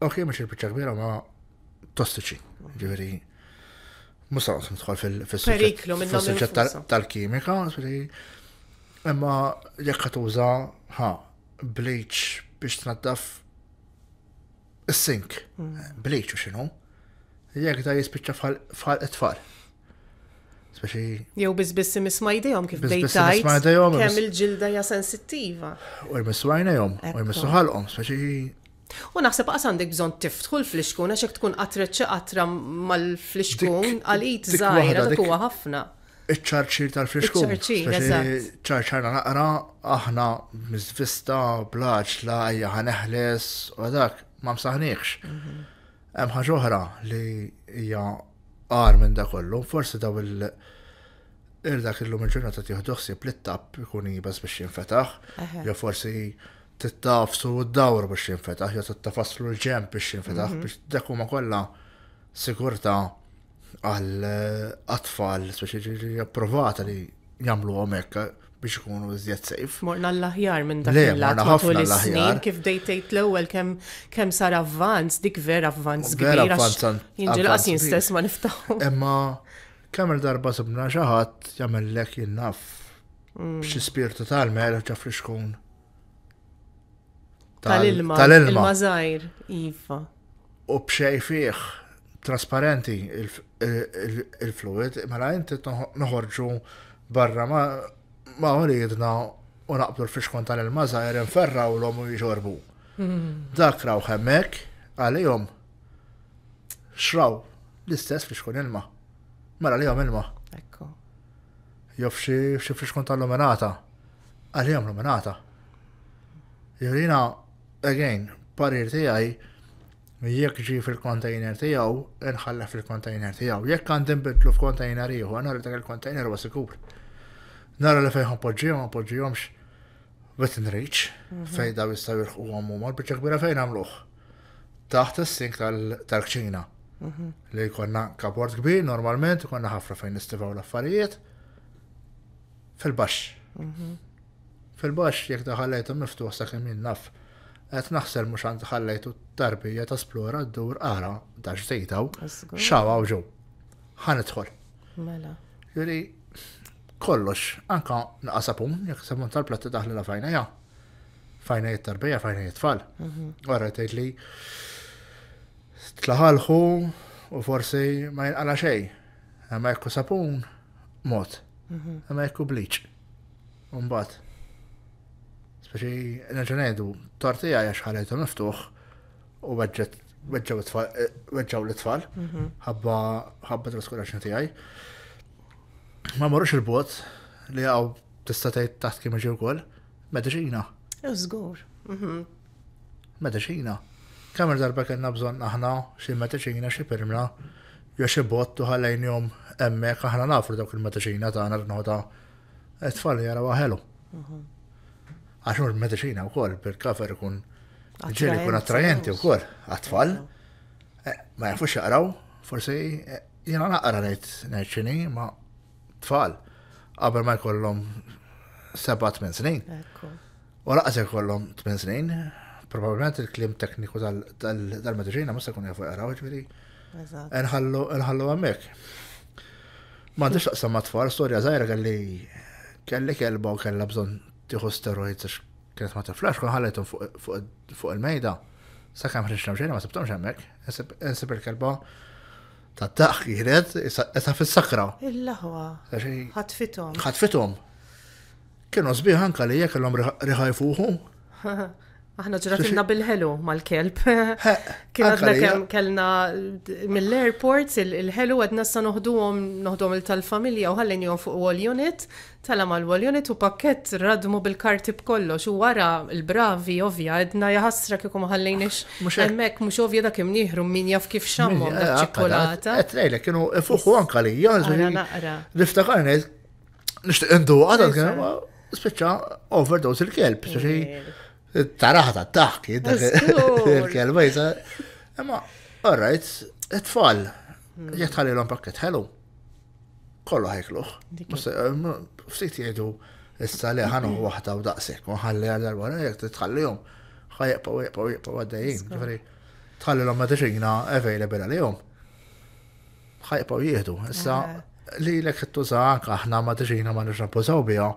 ok, ma' il kbira ma tostiċi. Ġveri, musa tħol fil-suġġett tal-kimika, imma jekka tuża ha bleach biex t-naddaf. sink mm. Bleach u jek ta' jispiċċa fħal it-tfal. Speċi. Jew biss biss misma jdejhom kif bejtajt. Kemm il-ġilda ja sensittiva. U għajna jom, u jmissu ħalqhom, speċi. U naħseb qas għandek bżonn tiftħu l-fliskun għax tkun qatreċċa qatra mal-fliskun għalit żgħira dak huwa ħafna. Iċ-ċarċir tal-fliskun. ċarċarna naqra, aħna mizvista, blaċ, laħja, ħaneħles, u dak, ma msaħniħx. Mhm. Hemm ħaġa oħra li hija għar minn da kollu, forsi daw il- Irda illum il-ġurnata tieħdu ħsieb plittab t jibas biex jinfetaħ, jew forsi tittafsu d-dawr biex jinfetaħ, jew tittafaslu l-ġemp biex jinfetaħ, mhm. biex dak ma kollha sigurta għal-atfal, speċi approvata li jamlu għomek, biex ikunu iżjed sejf. Morna l-aħjar minn dak il-lat matul is-snin kif dejtejt l-ewwel kemm kemm sar avvanz, dik vera avvanz kbir. Jinġil qasin stess ma niftaħu. Imma kemm darba subna xi ħadd jagħmellek jinnaf mm. biex spirtu tal mer ġaf li xkun. Tal-ilma. Tal-ilma. żgħir, mażajr iva. U b'xej fih trasparenti il-fluid, mela inti noħorġu barra ma' ma' uridna u naqblu l-fiskon tal-il-maza jeren ferra u l-om u jġorbu. Hmm. Dak raw hemmek, għalihom xraw l-istess fiskon ilma. Mela il ilma. Ekko. Jof xie fiskon tal-luminata. Għalihom luminata. Jirina, again, parir tijaj, jekk ġi fil-kontajner tijaw, nħalla fil-kontajner tijaw. Jekk għandin bidlu f'kontajner iħu, għana l-dak il-kontajner u sikur nara li fejħan podġijom, ma vetin reċ, fejn da mhm. daw jistaw jirħu għom u bieċa kbira fejn għamluħ. Taħt s-sink tal-kċina. Mhm. Li konna kaport kbir, normalment, konna ħafra fejn nistifaw l-affarijiet. Fil-bax. Mhm. Fil-bax, jek daħallajtu miftuħ għasak kemm naf. Għet naħsel mux għant ħallajtu tarbija ta' splora d-dur għara ta' ġdejtaw, xawa u ġu. ħanitħol. Mela. Juri, kollox, anka naqasapun, jek sabun tal platt daħli la fajna, ja. Fajna jittarbija, fajna jitfall. Għarra mhm. tgħid li tlaħalħu u forsi ma jinqala xej. Għamma jekku sapun, mot. Għamma mhm. jekku bliċ. Umbat. Speċi, neġenedu, tortija jaxħalajtu miftuħ u bħedġaw l-tfal, eh, mhm. ħabba ħabba traskura xnetijaj ma marrux il-bot li għaw tista' tgħid taħt kemm ġew ukoll, mediċina. Żgur. Mhm. Mediċina. Kamer darba kena bżon aħna xi mediċina xie permna, jo xie bot tuħallejn jom hemmhekk aħna nafru dawk il-mediċina tagħna rnoda tfal jaraw ħelu. Għaxu il u kol, per kafer kun ġeri kun attrajenti u kol, tfal Ma jafux jaqraw, forsi eh, jena naqra nejt ngħid ma tfal qabel ma jkollhom seba' tmien snin. U laqas jkollhom tmien snin, probabbilment il-klim tekniku tal-medicina ma se jkun jafu jaraw ġifieri. Nħallu għamek. Ma għandix laqsa ma tfal, storja żgħira kelli kelli kelba u kellha bżonn tieħu steroid għax kienet ma tiflax, kun ħallejthom fuq il-mejda. Sa kemm ħriġna mxejna ma sibtomx hemmhekk, insib il-kelba ta' taħkiret, issa fil-sakra. Il-laħwa. ħatfitom. ħatfitom. Kienu sbiħan kalija kellhom riħajfuħu. Aħna ġratilna bil-ħelu mal-kelb. Kien għadna kellna mill-airports il-ħelu għedna sa noħduhom noħduhom il-tal-familja u ħallin jom fuq wall unit, tala mal-wall unit u pakket radmu bil-karti b'kollox u wara il-bravi ovvja għadna jahasra kikum ħallinix. Ah, hemmhekk mhux da dak imnieħru min jaf kif xammu ah, ċikolata. Għetrejlek, ah, kienu fuq anka li, Niftakarni, nishtiq indu għadha, speċa overdose il-kelb, Taraħta taħki, il-kelma jisa. Imma, alright, it-tfal, jgħatħalli l-om pakket, hello. Kollu ħajkluħ. Eh, ftit jgħidu, issa li ħanu wahda u daqsek, maħalli għal-darba, jgħak t-tħallihom. ħajqpa u jgħpa u jgħpa u għaddejjien, ġifri, tħalli l-om matriċina available għal-jom. ħajqpa u jgħidu, issa li l-ek t-tuża ħna matriċina ma nix napożaw bija,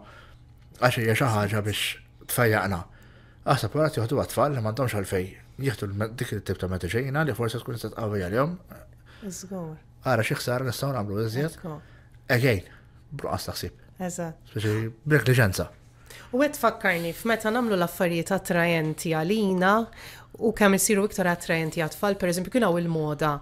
għaxi xi ħaġa biex tfejjaqna. Għasa parat juħdu għatfall li mandomx għalfej. Jieħdu dik il-tip ta' meta li forse tkun s-sat għavija għal jom Għara xieħsar nistaw namlu iżjed. Again, bruqas taħsib. Eżat. Speċi, U għed fakkarni, f'meta namlu l-affarijiet attrajenti għalina u kemm isiru iktar attrajenti għatfall, per eżempju, kien il-moda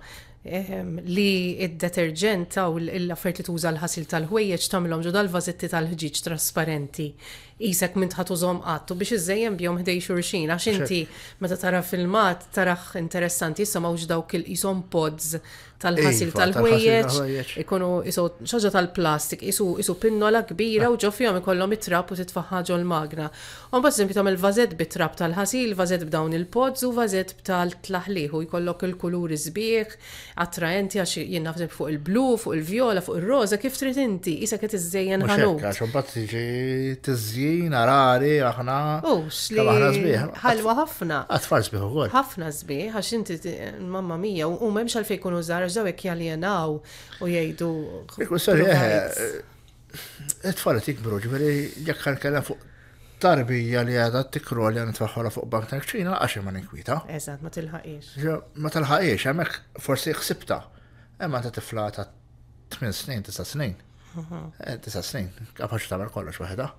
ehm, li id-deterġent u l-affarijiet li tuża l-ħasil tal-ħwejjeġ tamlom ġodal vazetti tal-ħġiġ trasparenti isek minn tħatu zom għattu biex iżżejjem bjom ħdej xurxin, għax inti meta tara filmat taraħ interessanti, jissa mawġ dawk il-isom pods tal-ħasil iva, tal ħwejjeċ ikunu jisu xaġa tal-plastik, jisu isu pinnola kbira ah. u ġofjom ikollhom it-trap u titfaħħaġu l-magna. Un bazz inti tagħmel vazet bit-trap tal-ħasil, vazet b'dawn il-pods u vazet btal tlaħliħu jkollok il-kuluri sbieħ, attraenti għax jien nafseb fuq il-blu, fuq il viola fuq il-roza, kif trid inti, isa qed iżejjen ħanut ħażin, arari, aħna. Ux, li ħalwa ħafna. Għatfar sbieħ ukoll. Ħafna sbieħ, għax inti mamma mija u m'hemmx għalfej jkunu żgħar ġew hekk jaljenaw u jgħidu. Sorry, eh, it-tfal tikbru ġifieri jekk ħankella fuq tarbija li għadha tikru li għan tfaħħola fuq bank ta' ċina għax ma n-inkwita. Eżat, ma t-ilħaqiex. Ma t-ilħaqiex, hemmhekk forsi ħsibta. Emma ta' tifla ta' 8 snin, 9 snin. Tisa snin, mhm. eh, kapax tamel kollox waħda.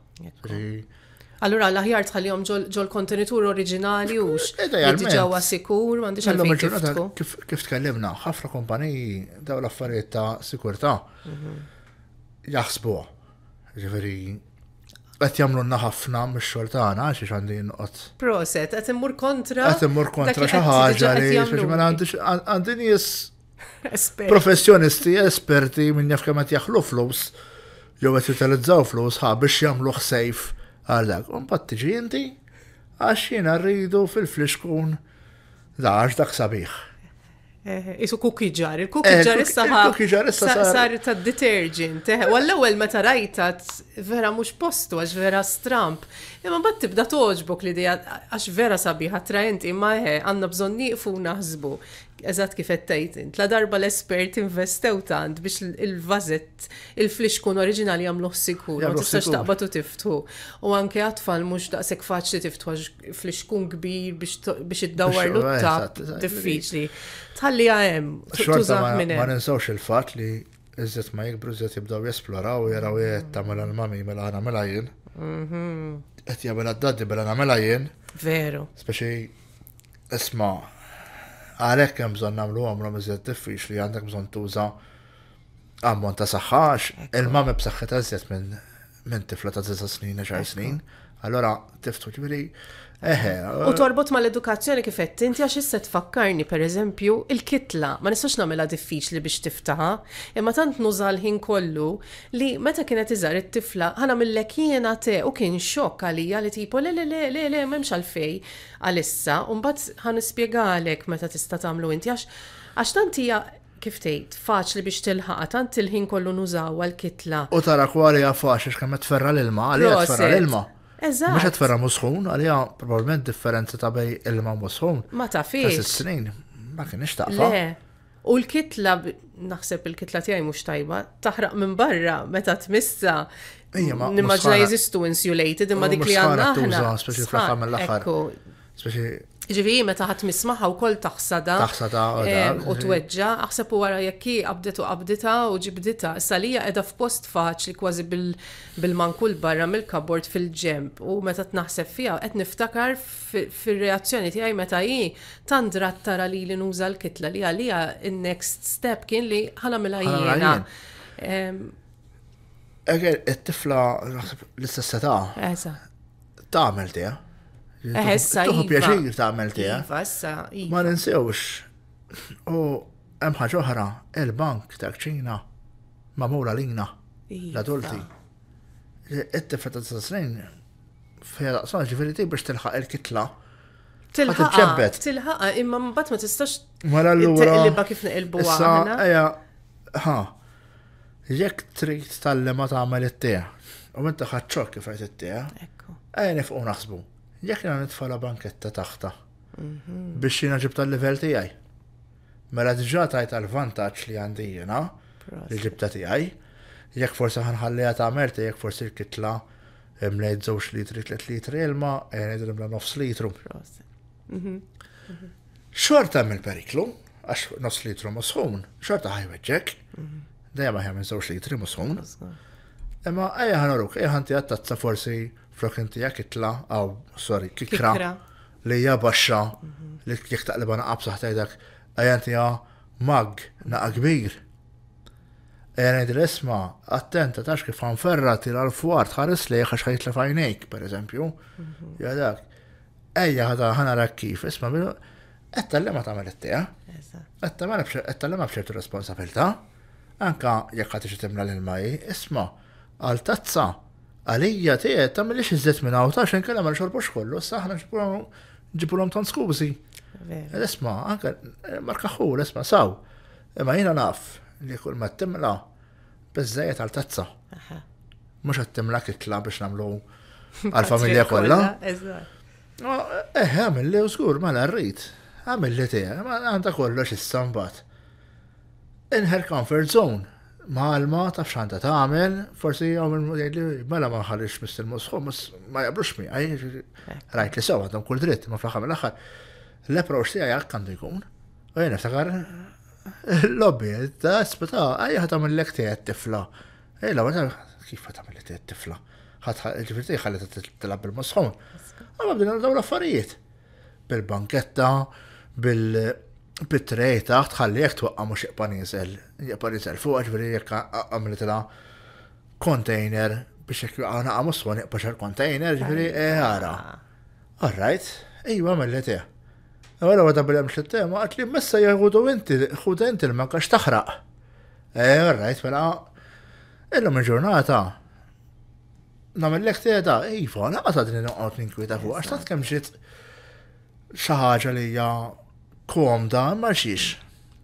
Allura, l-aħjar tħallihom ġol kontenitur oriġinali u eh, ġawa sikur, m'għandix għalfejn kif Kif tkellimna, ħafna kompaniji daw l-affarijiet ta' sikurtà mhm. jaħsbu. Ġifieri, qed jagħmluna ħafna mix-xogħol tagħna għax għandi Proset, qed immur kontra. Qed immur kontra xi ħaġa li mela għandix għandi nies professjonisti, esperti minn jaf kemm qed jaħlu flus jew għet jutilizzaw flus ħa biex jamluħ sejf għal dak. Imbagħad tiġi inti għax jiena rridu fil-fliskun daħġ dak sabiħ. Eh, isu kuki ġar, il-kuki ġar issa sar ta' detergent, għalla eh, għal meta rajta vera mux postu, għax vera stramp. Imma bat tibda toġbok li dija, għax vera sabiħa trajent imma he, eh, għanna bżon niqfu naħsbu. Eżat kif ettajt int, la darba l-espert investew tant biex il-vazet, il-flix kun oriġinali għamluħ sikur, ma tistax taqbatu tiftu. U anke għatfall mux daqsek faċli tiftu għax flix kun kbir biex id-dawar l-utta diffiċli tħalli għajem. Xorta ma ninsawx il-fat li iżet ma jikbru iżet jibdaw jesploraw jaraw jgħet mm. tamel l mami mela għana mela jien. Mhm. Għet jgħamil għaddaddi daddi mela għana mela jien. Veru. Speċi, isma, għalek jem bżon namlu għamlu iżet diffiċ li għandek bżon tuża għammon ta' saħħax, il-mami b'saħħet iżet minn tifla ta' 10 snin, 10 snin. Allora, tiftu ġviri, U eh. torbot mal edukazzjoni kif qed inti għax fakkarni, tfakkarni pereżempju il-kitla ma nistax nagħmilha diffiċli biex tiftaħa, imma tant nuża l-ħin kollu li meta kienet iżar it-tifla ħana millek jiena te u kien xokk għalija li tipo le le le le le memx għalfej għalissa u mbagħad ħan nispjegalek meta tista' tagħmlu inti għax għax tant hija kif tgħid faċli biex tilħaqa tant il-ħin kollu nużaw għal-kitla. U tara kwari faċli x'kemm ferra l-ilma, għalija ferra l-ilma. Eżatt. Mux għatfera musħun, għalija probablement differenza ta' bej il-ma musħun. Ma ta' fiex. Ta' snin, ma kienx ta' Le, u l-kitla, naħseb il-kitla tijaj mux tajba, taħraq minn barra, meta tmissa. Nimmaġna jizistu insulated, imma dik li għanna. Speċi fl-axar mill-axar. Speċi ġifiri, meta ħat mismaħa u koll taħsada. Taħsada, eh, U tweġġa, aħseb u għara jekki abdet u abdita u ġibdita. Salija edha f'post faċ li kważi bil-mankul barra mill-kabord fil-ġemp. U meta t-naħseb fija, għet niftakar fil-reazzjoni ti għaj meta i tandra tara li li nuża l-kitla li għalija il-next step kien li ħala mela jiena. Eger, it-tifla l-istess ta' ta' għamel tija. Eħessa. Tuħu iva. pjaċir ta' għameltija. Iva, Fassa. Iva. Ma ninsewx. U hemm ħaġa oħra, il-bank ta' ċina mamura lina l-adulti. It-tifet ta' snin fejn daqsan ġifieri biex tilħaq il-kitla. Tilħaq. tilħaqa, imma mbagħad ma tistax. Mela l-lura. Tilba kif neqilbu għana. Ha. Jekk trid tal-lema ta' għamel it-tija. U inti ħadċok kif għajt it-tija. Ekku. Ejja nifqu naħsbu jekk jena nitfala banketta taħta mhm. biex jena ġibta l-level tijaj. Mela diġa tajt għal-vantaċ li għandi jena li ġibta tijaj, jekk forse ħanħalli ta' merti, jekk forse l-kitla mlejt zoċ litri, tlet litri ilma, jena mla nofs litru. Mhm. Mhm. Xorta mill periklu għax nofs litru musħun, xorta ħajweġek dejjem ħajja minn zewx litri musħun. Imma ejja ħanuruk, ejja ħanti għattazza forsi flokin tijak itla, aw, sorry, kikra, li hija baxxa, li jek taqliba naqab saħtajdak, għajanti għa mag, naqa kbir. Għajan id isma attenta tax kif għan ferra til għal-fuar tħaris li jħax ħajt la fajnejk, per eżempju, jadak, ejja ħada ħana rakkif, isma minu, li ma tamel it-tija, li ma bċertu responsabilta, anka jekk għatix timla l-maj, isma, għal tazza, għalija tiegħed ta' millix iżżet minn għaw ta' xejn kellha ma kollu, issa aħna ġipulhom skuzi. skużi. Esma, anke eh, markaħu, esma, saw. Imma jiena naf li kull ma timla bizzajet għal tazza. Mhux għat timla kitla biex nagħmlu għall-familja kollha. Eħ, eh, għamil li użgur, l-arrit, Għamil li tiegħek, ma għandha kollox issa sambat. In her comfort zone. Malma ta' xanta ta' għamil, forsi għamil li mela ma' ħalix Mr. Mosħu, ma' jabrux mi, għaj, rajt li sewa, tam kull dritt, ma' fl-ħam l-axar. L-approach ti għajak kandu jkun, u jena ftakar, lobby, ta' spita, għaj ħat l-ek ti tifla. Ej, la' għata, kif ħat għamil ti tifla? ħat ġifirti ħalli t-tilab bil-mosħu. Għamil dawn l-affarijiet, bil-banketta, bil-. -banketta, bil Bit-trej taħt ħalli jek twaqqa mux jek panizel. Jek panizel fuq ġveri jek għamletela kontejner biex jek għana għamu s-swan jek paċar kontejner ġveri eħara. Eh, alright, ejwa melleti. Eh. Għara għada bil mx tema għat li messa jgħudu inti, xud inti l-manka taħraq. Eh, alright, mela. Illum il-ġurnata. Namillek tieda, ejfa, iva, naqqa ta' din noqgħod ninkwita fuq, għax ta' kemm ġiet xi ħaġa li hija komda marxiex.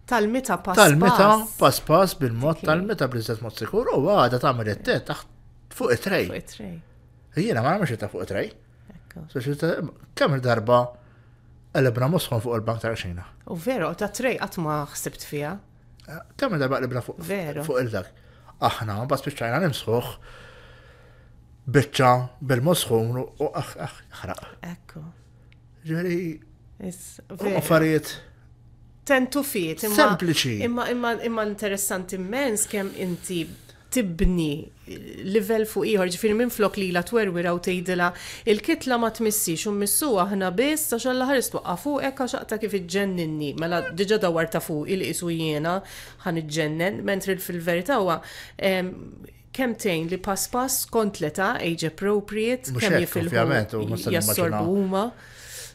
Tal-mita pas Tal-mita pas pas bil-mod tal-mita blizzet mod sikur u għada ta' merettet eh. taħt fuq it-trej. Fuq it-trej. Jiena ma' namx ta' fuq it-trej. Kemm il-darba għalibna mosħon fuq il-bank ta' xejna. U veru, ta' trej għatma xsebt fija. Eh, kemm il-darba għalibna fuq il-dak. Aħna, bas biex ċajna nimsħuħ bicċa bil-musħun u aħ, aħ, ħraq. Ekku. Affarijiet. Tentu fit. Sempliċi. Imma, imma, imma interessanti immens kemm inti tibni level fuq ieħor ġifir minn flok li la twerwira u tgħidilha il-kitla ma tmissix u missu aħna biss ta' xalla ħares twaqqa fuqek għax aqta kif iġġenninni mela diġà ta' fuq il-qisu jiena ħan iġġennen mentri fil verita huwa kem tejn li pass pass kont leta age appropriate kemm jifilmu jassorbu huma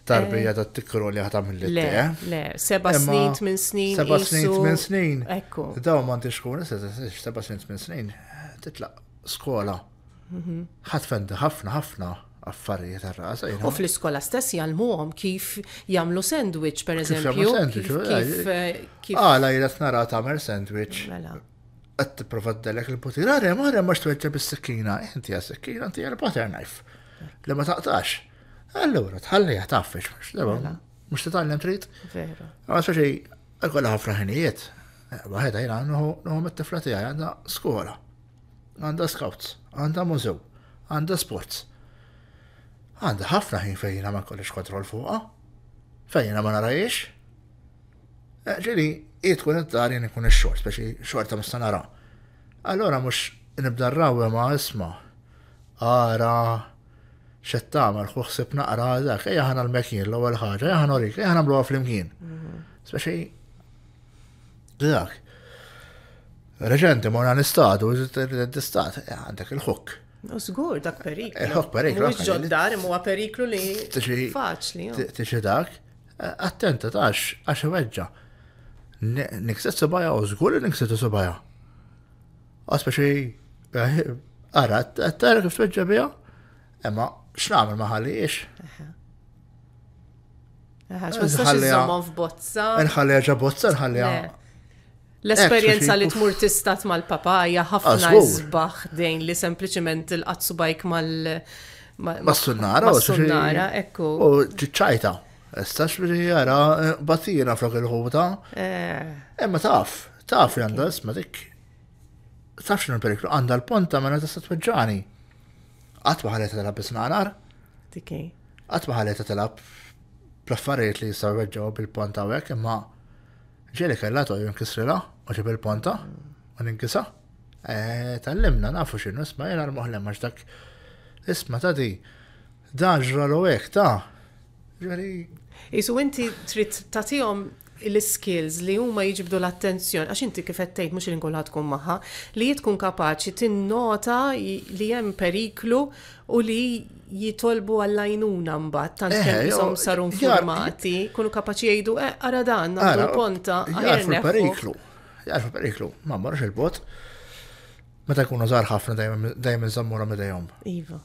tarbija eh, ta' tikru li ħatam mill Le, le, seba snin, minn snin. Seba snint minn snin. Ekku. Daw man t seba snint minn snin. Titlaq skola. Mhm. Ħatfend ħafna, ħafna affarijiet ar U fl-iskola stess jgħalmuhom kif jagħmlu sandwich, per eżempju. Kif Għala jgħid qed nara tagħmel sandwich. Qed mela. tipprova tdellek il-putir, għarem, għarem ma xtweġġa bis-sekkina, inti għas-sekkina, inti għal-butter knife. Li ma taqtax. Allura, tħalli jataffix, mux, daba, mela. mux t-tallem trit. Vera. Għasfa xej, għakolla ħafra ħinijiet. Baħed eh, għajna nħom it tijaj għanda skola, għanda scouts, għanda mużew, għanda sports. Għanda ħafna ħin fejjina ma kollix kontrol fuqa, fejjina ma narajiex. Eh, Ġili, jitkun id-dar jen ikun il-xort, biex xorta mista nara. Allora mux nibda rrawe ma isma, ara, xed tagħmel ħuħsib naqra dak, ejja ħana l-mekin l-ewwel ħaġa, ejja ħana orik, ejja nagħmluha flimkien. Speċi dak. Reġenti morna l-istat u l-istat għandek il-ħokk. U dak periklu. Il-ħokk periklu. Mhux ġoddar huwa periklu li faċli. Tixi dak, attenta tax għax weġġa. Nikset subaja u żgur li nikset sobaja. Għaspeċi, ara, t-tara kif tweġġa bija? Emma, x'namel ma ħalliex. Eh, nħallija f'bozza. Nħallija ġa bozza, nħallija. Eh, L-esperienza li tmur tistat mal hija ah, ħafna zbaħ dejn li sempliciment il-qatsu bajk mal- Mas-sunnara, mas-sunnara, ekku. U ċiċajta. estax biex jara eh, batina flok il-ħuta. Emma taf, taf li għandha isma dik. Taf xinu periklu, għandha l-ponta ma tista' tweġġani. Għatma ħalet telab bisnanar. Dikej. Għatma ħalet telab plaffariet li jistarweġġaw bil-ponta u għek, imma ġeli kella to kisrila u ġib bil ponta u ninkisa. E, tallimna nafu xinu isma jena l-muħlem għax dak isma ta' di daġra l-għek ta' ġeli. Isu inti trid tatijom l-skills li huma jiġbdu l-attenzjoni, għax inti kif tgħid mhux il-inkolla tkun magħha, li tkun kapaċi tinnota li hemm periklu u li jitolbu għall-għajnuna mbagħad tant eh, kemm saru informati, kunu kapaċi jgħidu eh ara dan għandu ponta ah, periklu. Jarfu periklu, ma marx il-bot. Meta jkunu żgħar ħafna dejjem iżammura midejhom. Iva.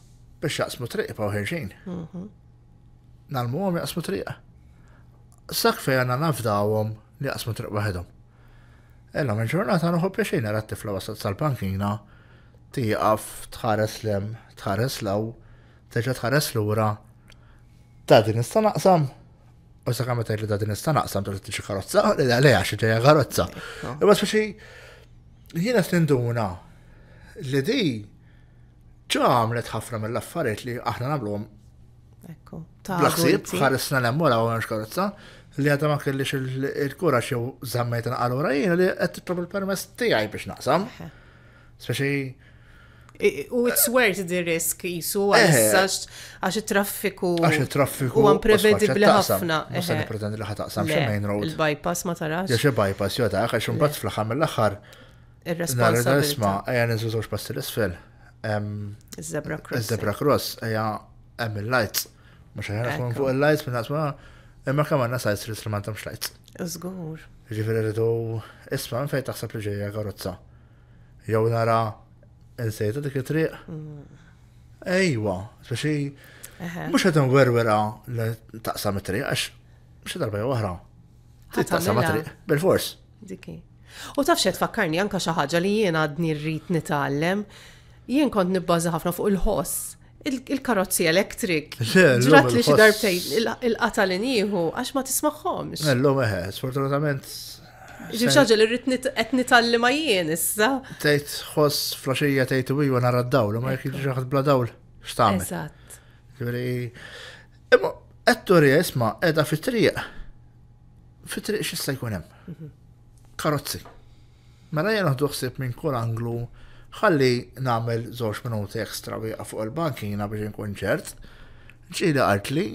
Biex jaqsmu triq pa' ħerxin. Mhm. Nalmuhom jaqsmu triqa sak fej għanna nafdawom li qasmu triq waħedhom. Ella minn ġurnata nħu pjaxin għara t-tifla wasat sal-bankina, tiqaf, tħares lem, tħares law, teġa tħares l-ura, ta' din ista'naqsam, U sa' kamet li ta' din istanaqsam, naqsam ta' t-tixi karozza, li da' leja xie ġeja karozza. Iba speċi, jina s-ninduna li di ċo għamlet ħafna mill-affarijiet li aħna namlu Ekku, ta' Blaħsib, ħaresna l-emmura u għanx karotza li għata ma kellix il-kura xew zammet naqalura jina li qed titlob il-permess tiegħi biex naqsam. Speċi. U it's worth the risk jisu għax il traffiku Għax il traffiku U unprevedibli ħafna. Musa nipretendi li ħataqsam xi main road. Il-bypass ma tarax. Għax il bypass jew taqgħu għax imbagħad fl-aħħar mill-aħħar. Ir-responsabilità. Nisma' ejja niżu żewġ l-isfel. Iż-zebra cross. il zebra cross ejja hemm il-lights. Mhux ħajja fuq il-lights minn Imma kemm għanna sajt li s-silman tam xlajt. Zgur. Ġifiri rridu isma' fejn taħseb li ġejja karozza. Jew nara nsejta dik it-triq. Mm. Ejwa, speċi mhux qed nwerwera li taqsam it-triq għax mux darba jew oħra. Taqsam il triq bil-fors. Diki. U taf xe tfakkarni anka xi ħaġa li jien għadni rrid nitallem, jien kont nibbaza ħafna fuq il-ħoss il-karozzi elektrik. Ġurat li xidarbtejn il-qatalin jieħu, għax ma tismaħħom. Mellu eh, meħe, eh, sfortunatament. Ġib li rrit etni li ma jien issa. Tejt xos flasġija tejt u jgħu nara ma jgħu ġaħat bla dawl. Xtaħmi. Eżat. Ġveri, imma, etturi, jisma, edha fitrija. Fitrija xissa jkunem. Mhm. Karozzi. Mela jgħu ħsib minn kol anglu ħalli namel zoċ minuti ekstra wieqa fuq il-bankina biex nkun ċert. Ġili għart li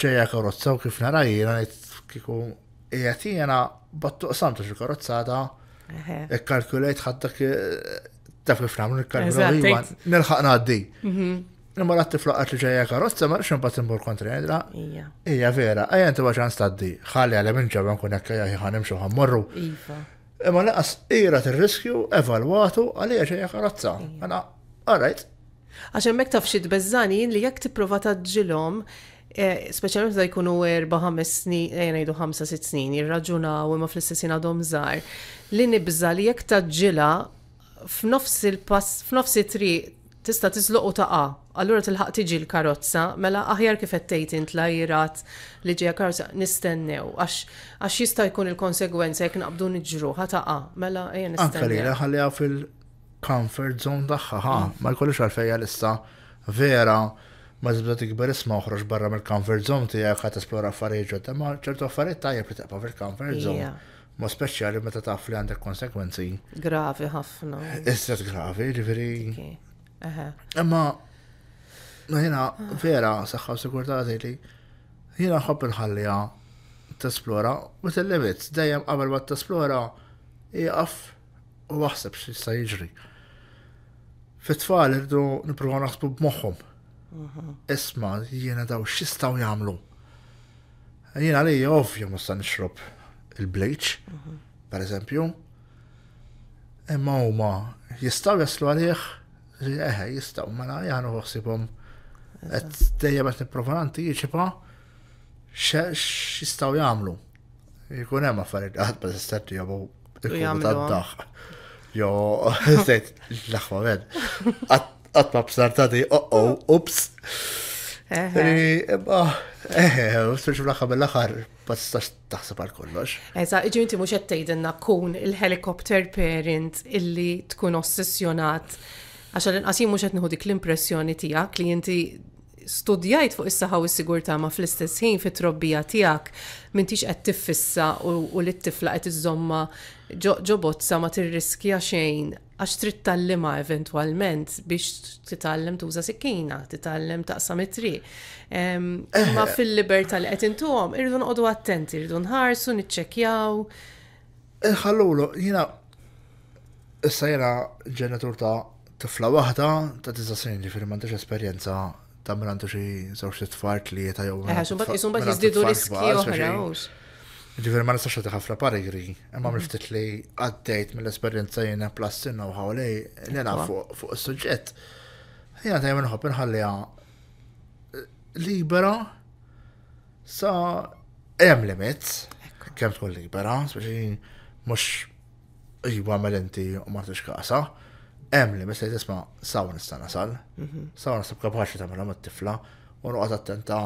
ġeja karozza u kif nara jena kiku jgħat jena battuq samtu xil karozzata ikkalkulajt ħaddak ta' kif namlu ikkalkulejt nilħaq naddi. Mhm. Imma għatti flaqqat li ġeja karozza ma rxin bat imbur kontra jgħidra. Ija vera, għajan tuwa ċan staddi, ħalli għalem nġaban kun jgħakka jgħi ħanim xo Imma naqas ira t riskju evalwatu, għalija xejja karazza. Għana, mela, għarajt. Għaxem mek taf bezzanin li jek tipprova taġġilhom eh, Speċjalment da jkunu erba' ħames snin, eh, ngħidu ħamsa sitt snin, jirraġunaw ma fl-istessin għadhom żgħar. Li nibża li jekk taġġila f'nofs il-pass, f'nofs it-triq tista tizluq u taqa, allura tilħaq tiġi l-karozza, mela aħjar kif qed tgħid int lajrat li ġeja karozza nistennew għax jista' jkun il-konsegwenza jekk naqbdu niġru taqa, mela ejja nistennew. Anke lejla ħalliha fil-comfort zone tagħha ħa, ma jkollux għalfejja lista vera ma zibda tikber isma' uħroġ barra mill-comfort zone tiegħek ħad esplora affarijiet ġodda, ma ċertu affarijiet tajjeb li taqba fil-comfort zone. Ma speċjali meta taf li għandek konsekwenzi. Gravi ħafna. Isset gravi, ġifiri. Imma, jena, vera, saħħa sekurta li jena ħobb il t-esplora, u t-limits, dejjem qabel ma t-esplora, jgħaf u waħseb xista jiġri. Fit-tfal irdu nipruħu naħsbu b-moħum. Isma, jiena daw xistaw jagħmlu. Jena li ovvju ma nixrob il bleċ per eżempju, imma huma jistaw jaslu għalih eħe, jistaw, ma mela, na jgħanu uħsibom. Et dejjem għet niprofa xistaw jgħamlu. Jikun hemm affarijiet għad bas istat jgħabu tad-daħ. Jo, sejt, l-axwa men. Għatma b'sartati, oh, oh, ups. Eħe, s l-axar bil-axar, taħseb għal kollox. mux kun il-helikopter parent illi tkun ossessjonat Għaxħal l-inqasim mux dik l-impressjoni tijak li jinti studjajt fuq is-saħħa is s-sigurtà ma fl-istess ħin fit-trobbija tiegħek m'intix qed tiffissa u li t-tifla qed iżomma ġobozza ma tirriskja xejn għax trid tallima eventwalment biex titgħallem tuża sikkina, titgħallem taqsam it-triq. Ma fil-libertà li qed intuhom irridu noqogħdu attenti, irridu nħarsu, niċċekkjaw. Eh, Ħallulu, jiena issa jiena ġenitur ta' tifla wahda ta' tisa' sin li firma m'għandix esperienza ta' mrantu xi t tfal li ta' jew. Eħax imbagħad jiżdiedu riski oħra. Ġifieri ma nistax tagħha fla parigri, imma mhm. miftit li għaddejt mill esperienza jena plastin u ħawlej li fuq fuq is-suġġett. Jiena dejjem inħobb inħallija eh, libera sa jem limit, kem tkun libera, speċi mux jibu iva għamel inti u ma tixkaqsa hemm li mista jtisma' saw nista' nasal, saw nasab kapaċi tagħmilha mat-tifla u noqgħod attenta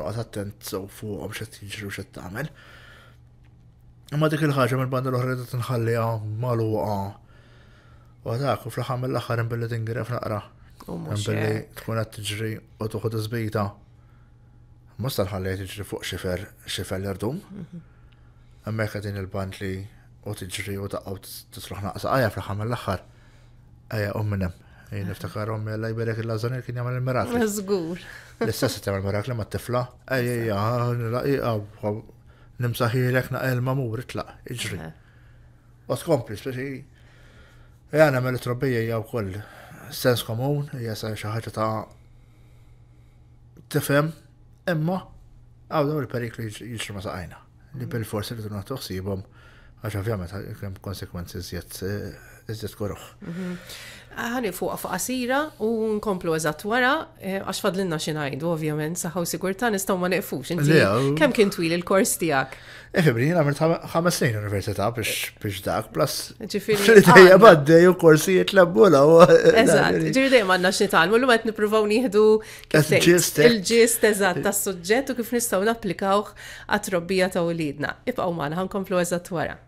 noqgħod attent sew fuqhom x'qed jiġri u x'qed tagħmel. Imma dik il-ħaġa mill-banda l-oħra qed tinħalliha magħluqa. U dak u fl-aħħar mill-aħħar imbilli tingref naqra. Imbilli tkun qed tiġri u toħod iżbita. Musta nħalliha tiġri fuq xifer xifer l-irdum. Hemmhekk din il-band li u tiġri u taqgħu tisluħ naqsa qajja fl-aħħar mill-aħħar. Eja, Ommenem. Jien niftakar ommi għalla jberek il-lazzanir kien jgħamil il-mirakli. Zgur. L-istess jgħamil il-mirakli ma t-tifla. Eja, eja, Ejja, laqiqa, nimsaħilek naqel mamur, itlaq, iġri. U skompli, speċi. Eja, għamil it robbija jgħu koll sens komun, sa xaħġa ta' t tifem, imma għaw dawn il-perikli jiġri ma saqajna. Li bil-forsi li t-nuna għaxa uħsibom għax konsekwenzi zjed iżdiet kuruħ. Għani mhm. fuq fuq qasira u nkomplu eżatt wara, eh, għax fadlinna xi ngħidu ovvjament, saħaw sigurtà nistgħu ma neqfux. Inti kemm kien twil il-kors tiegħek? Ifibri, eh, jien għamilt ħames snin università biex dak, plus. Ġifiri. Dejja baddej ju korsijiet jitlabbula. Eżatt, ġifiri dejjem għandna xnitalmu, l-lum qed nippruvaw nieħdu il-ġist eh. eżatt tas-suġġett u kif nistgħu napplikawh għat-trobbija ta' ulidna. Ibqgħu għan komplu eżatt wara.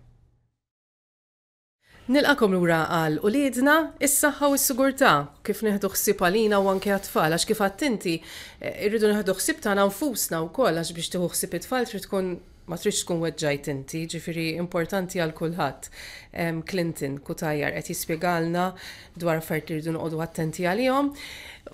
Nilqakom lura għal u lidna is-saħħa u s-sigurtà kif neħdu ħsieb għalina u anke għat-tfal għax kif għattinti eh, irridu neħdu ħsieb tagħna nfusna wkoll għax biex tieħu ħsieb it-tfal trid tkun ma tridx tkun weġġajt inti, ġifieri importanti għal kulħadd. Clinton kutajjar qed jispjegalna dwar affarijiet li rridu noqogħdu attenti għalihom.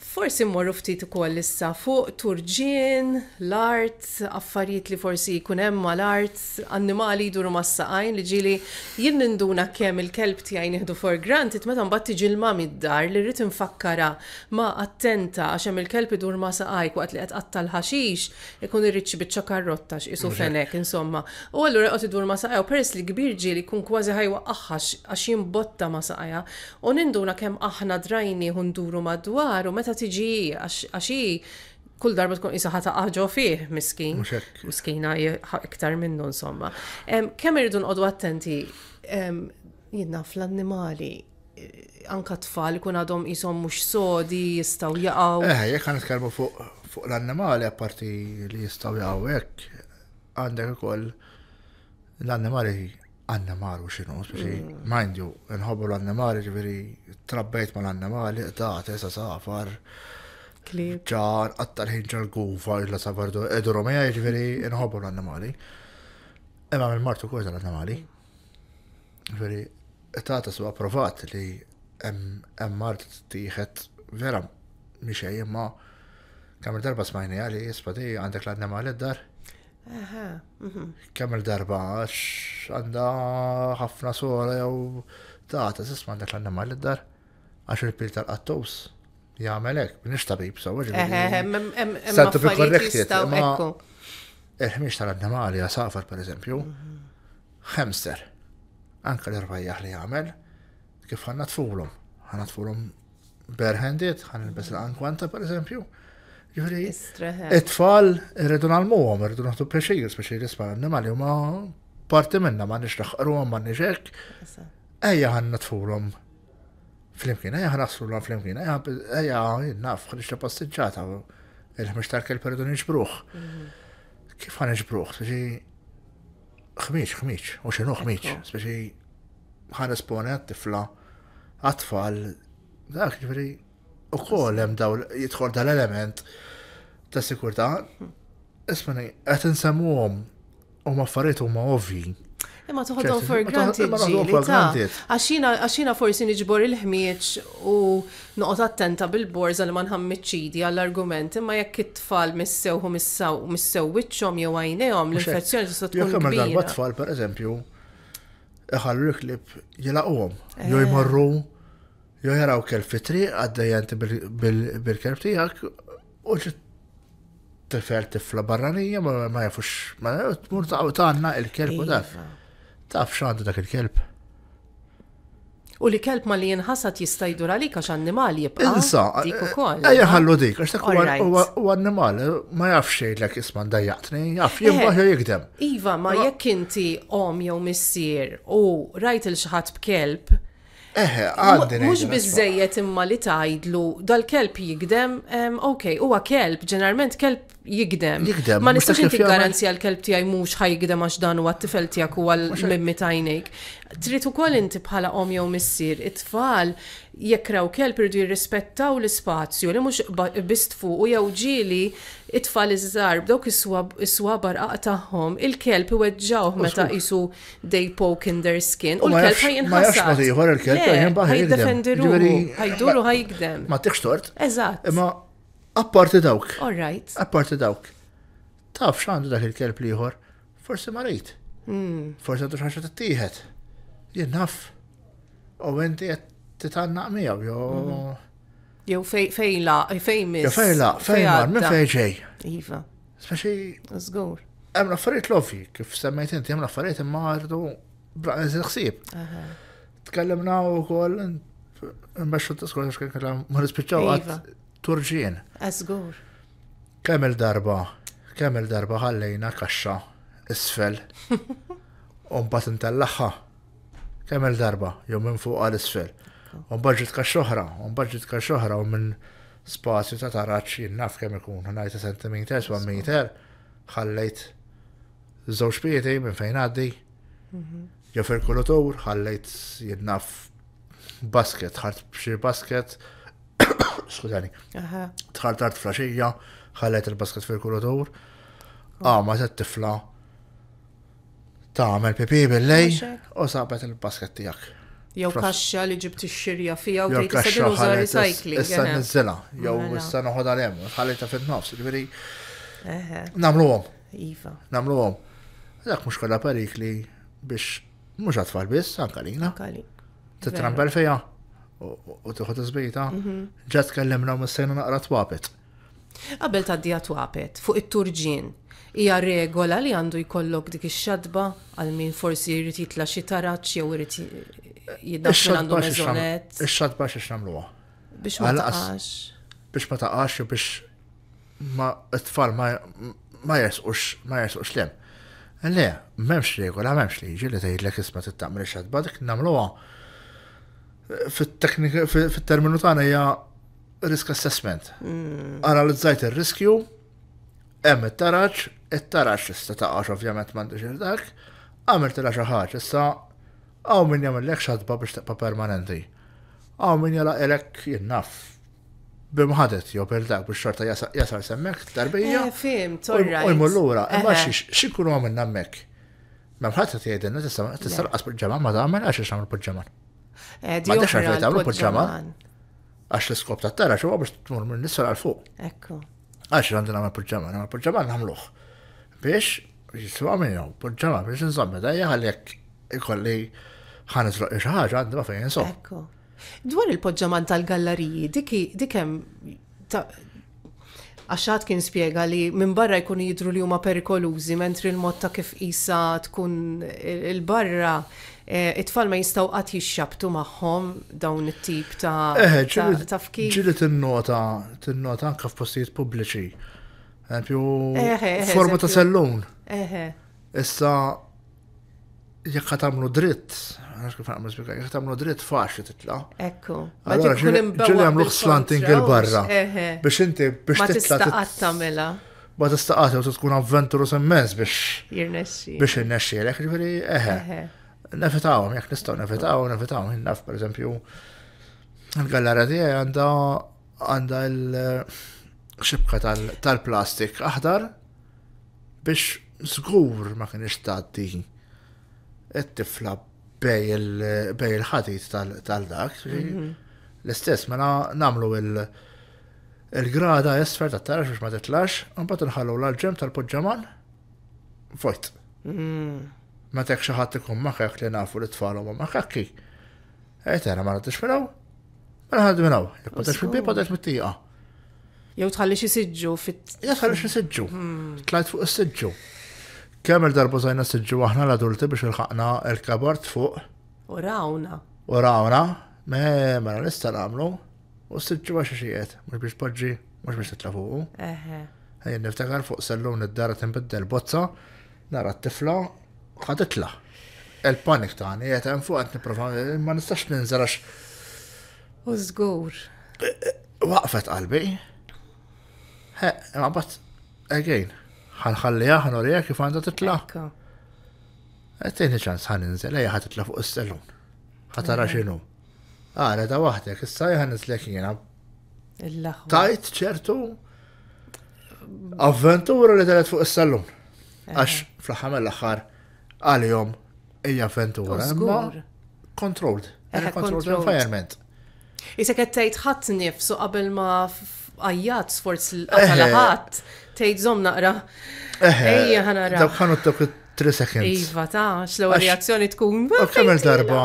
Forsi mmorru ftit ukoll issa fuq turġien, l-art, affarijiet li forsi jkun hemm mal-art, annimali jduru ma saqajn li ġili jien ninduna kemm il-kelb tiegħi nieħdu for granted meta mbagħad tiġi l-ma mid-dar li rrid infakkara ma attenta għax hemm il-kelb idur ma' saqajk waqt li qed qattal ħaxix ikun irrid xi biċċa karrotta x'isu fenek insomma. U allura qed idur ma' saqajk peress li kbir ġieli jkun kważi ħajwa aħħax għax jimbotta ma saqja u ninduna kemm aħna drajni hunduru madwar u meta tiġi għax kull darba tkun isaħa aħġo fih miskin. Miskina iktar minnu insomma. Kemm irridu nqodu attenti jidna fl-annimali eh, anka tfal kun għadhom jisom mux sodi, jistaw jaqaw. Eh, jek għan nitkelmu fuq l-annimali, apparti li jistaw jaqaw, jek għandek ukoll l-annimali annamaru xinu, mm. mind you, nħobbu l maru, ġveri, trabbejt ma l-annamari, ta' tesa safar, ġar, għattar ħin ġar gufa, illa safardu, edu romeja ġveri, nħobbu l maru. Imma mill martu kważi l maru, Ġveri, taħt su approvat li emmart tiħet vera miexej imma kamer darba smajni għali jispa għandek l-annamari d-dar Mhm. Kemm il-darba għax għandha ħafna sora jew tata s'isma għandek l-annimal dar għax il-pil tal-qattus jagħmel hekk, minix tabib sew Sattu bi korrektiet, ma il-ħmiex tal li għasafar eh, pereżempju, mhm. hamster, anke l-irvajjaħ li jagħmel kif ħanna tfulhom, ħanna tfulhom berħendiet, għanna l-ankwanta pereżempju. Juri, it-tfal irridu nal muħom irridu naħtu preċir, speċir jisma għannimali, ma parti minna ma nix naħqru għom ma nix ek. Eja għanna tfurom flimkien, ejja għanna xsru għom flimkien, ejja naf, xħalix ta' pastiġġata, il-ħmix tarkel peridu nġbruħ. Mhm. Kif għan nġbruħ? Speċi, xmiċ, xmiċ, u xinu xmiċ, speċi, għan esponet tifla, għatfall, dak ġveri, u kol hemm daw jidħol dal-element ta' sikurtà. Ismani, qed insemmuhom huma maffariet huma ovvi. Imma toħodhom for granted ġili ta' għaxina forsi niġbor il-ħmieċ u noqgħod attenta bil-borza li ma nħammiċċidi għall-argument imma jekk it-tfal missewhom missew wiċċhom jew għajnejhom l-infezzjoni s tkun kbira. Jekk hemm darba tfal pereżempju iħallu l-klib jilaqhom eh. jew jmorru Jo jaraw kelb fitri, għaddejjanti bil-kelb tijak, u tifel tifla barranija, ma jafux, ma tmur ta' tanna il-kelb u iva. taf. Taf xandu dak il-kelb. U li kelb ma li jinħasat jistajdu għalik għax annimali jibqa. Insa, dik u koll. ħallu dik, għax dak u annimal, ma jafx xej l isman dajjaqtni, jaf jimbaħ eh, jikdem. Iva, ma jekk inti om jew missier u rajt il xħat b'kelb, Eħe, għaddin. Mux bizzejiet imma li tajdlu dal-kelb jikdem, ok, huwa kelb, ġeneralment kelb jikdem. Jikdem. Ma nistax inti garanzija l-kelb tijaj mux ħajgdem għax dan u għat-tifel tijak u għal-mimmi tajnejk. Trid ukoll inti bħala om jew missier, it-tfal jekk raw kelb irdu jirrispettaw l-ispazju li mhux bist fuq jew ġieli it-tfal iż żgħar b'dawk is-swabar tagħhom, il-kelb iweġġawh meta qisu they poke in their skin u l-kelb ħajinħassar. Ma jafx ma ieħor il-kelb ħajinba ħajdefendiru, ħajduru ħajgdem. Ma tiħx tort. Eżatt. Imma apparti dawk. All right. Apparti dawk. Taf x'għandu dak il-kelb li ieħor, forsi ma rid. Hmm. Forsi għandu xaxa tittieħed jennaf. u għenti qed titannaq miegħu mhm. jew. Jew fejn la, fejn mis. Jew fejla, la, minn fejġej. Iva. Speċi. Zgur. Għemna l-affarijiet lofi, kif semmejt inti għemna l-affarijiet imma għardu braqez il-ħsieb. Tkellimna wkoll imbaxxu t skur xkien kellha ma nispiċċaw għad iva. turġien. Eh, żgur. Kemm il-darba, kemmel darba għallejna kaxxa isfel. un mbagħad intellaħħa kemmel darba, jew minn fuq għal isfel. Un budget ka xoħra, un budget ka xoħra, u minn spazju ta' taraċ jinnaf kemm ikun, ħnajta sentimeter, swan meter, ħallejt żewġ pieti minn fejn għaddi. Mhm. jo fil-kulutur, ħallejt jinnaf basket, ħart b'xi basket, skużani, tħartart flaxija, ħallejt il-basket fil-kulutur. Oh. Ah, ma tifla ta' għamel pipi bil-lej u sabet il-basket tijak. Jew kaxxa li ġibt ix-xirja fija u tgħid tista' tinuża recycling. Issa niżela, jew mela. issa noħodha lem, ħallita fin-nofs, jiġifieri. Nagħmluhom. Iva. Nagħmluhom. Dak mhux kollha perikli biex mhux għatfal biss, anke Titrampel Titrambel fija u tieħu tiżbita. Mhm. Ġa tkellimna u sejna naqra twapet. Qabel ta' dija twapet fuq it-turġin hija regola li għandu jkollok dik ix-xadba għal min forsi jrid jitla xi taraġġ jew irid jiddaħħel għandu meżonet. Ix-xadba xiex nagħmluha. Biex ma taqax. Biex ma taqax u biex ma t-tfal ma jersqux ma jersqux lem. Le, m'hemmx regola, m'hemmx liġi li tgħidlek isma' t ix-xadba dik nagħmluha fit-terminu tagħna hija risk assessment. Mm. Analizzajt ir-riskju, Hemm it-taraċ, it-taraċ issa taqax ovvjament m'għandux irdak, għamil tila xi ħaġa issa hawn min jagħmellek xadba biex taqpa permanenti. Hawn min jalaqilek jinnaf bimħadet jew per dak biex xorta jasar semmek tarbija. Eh, fim, torra. U jmullura, imma xi eh, eh. xikunu għamilna hemmhekk. Ma mħat qed jgħidilna tista' laqas bil ma tagħmel għax x'għamel bil-ġeman. M'għandekx għalfejn tagħmlu bil-ġeman. Għax l-iskop tat-tara xi biex tmur minn nisfel għal fuq. Ekku għax għandna namel proġġama, namel proġġama namluħ. Biex, jiswa minnu, proġġama biex nżommi, da jgħalek ikolli ħanis roq iġħaġ għandi ma fejn nsob. Dwar il-poġġaman tal-galleriji, dikem għaxħat kien spiega li minn barra jkun jidru li huma perikolużi, mentri l-mod ta' kif isa tkun il-barra Eh, it-tfal ma jistaw qatt jixxabtu magħhom dawn it-tip ta' eh, tafki. Ġili tinnota, tinnota anke f'postijiet pubbliċi. Eżempju, eh, forma ta' sellun. Issa, jekk għatamlu dritt, għax kif għamlu spika, jekk għatamlu dritt faċli titla. Ekku. Allora, ġili għamlu slanting il-barra. Biex inti, biex titla. Ma tista' ma tistaqat jew tkun avventurus immens biex. Jirnexxi. Biex jirnexxi, jek ġifieri nefetawhom, jekk nistgħu nefetawhom, nefetawhom, naf pereżempju għal gallara tiegħi għandha għandha l-xibka tal-plastik aħdar biex żgur ma kienx tgħaddi it-tifla bej il-ħatit tal-dak. Mhm. L-istess, ma mela namlu il- il-grada jesfer ta' tarax biex ma titlax, un bat nħallu l-ġem tal-poġġaman, vojt. Mhm ma tek xaħat ikun maħħek li nafu li t-falu ma maħħekki. Ej għana ma rritix minnaw, ma rritix minnaw, jekkotax fil-bib għadax mit-tija. Jew tħallix jisiġġu fit. Jew tħallix jisiġġu, hmm. tlajt fuq jisiġġu. Kemm il-darba zajna siġġu aħna l-adulti biex il-ħakna il-kabart fuq. U rawna. U rawna, me mela nista namlu, u siġġu għaxa xijiet, mux biex podġi, mux biex t fuqu. Eħe. Ejn niftakar fuq sellun id-dara timbiddel bozza, nara t-tifla, ħaditla. Il-panik tani, jgħet għan fuq għat niprofa, ma nistax ninżarax. użgur Waqfet qalbi. Ma bat, again, u ħanorija kif għanda titla. Għettini e, ċans ħan ninżel, ejja ħat titla fuq s-sellun. ħatara mm. xinu. Għara ah, da wahdek, issa jħan nizlek jena. Tajt ċertu. Avventura li telet fuq s-sellun. Eh. Għax fl-ħamel l-axar għalihom hija avventura. Imma controlled. Controlled environment. Issa qed tgħid ħadd nifsu qabel ma għajjat sforz l-ħadd tgħid zom naqra. Ejja ħanara. Dawk ħanu t 3 seconds. Iva ta' xlew reazzjoni tkun. U kemm darba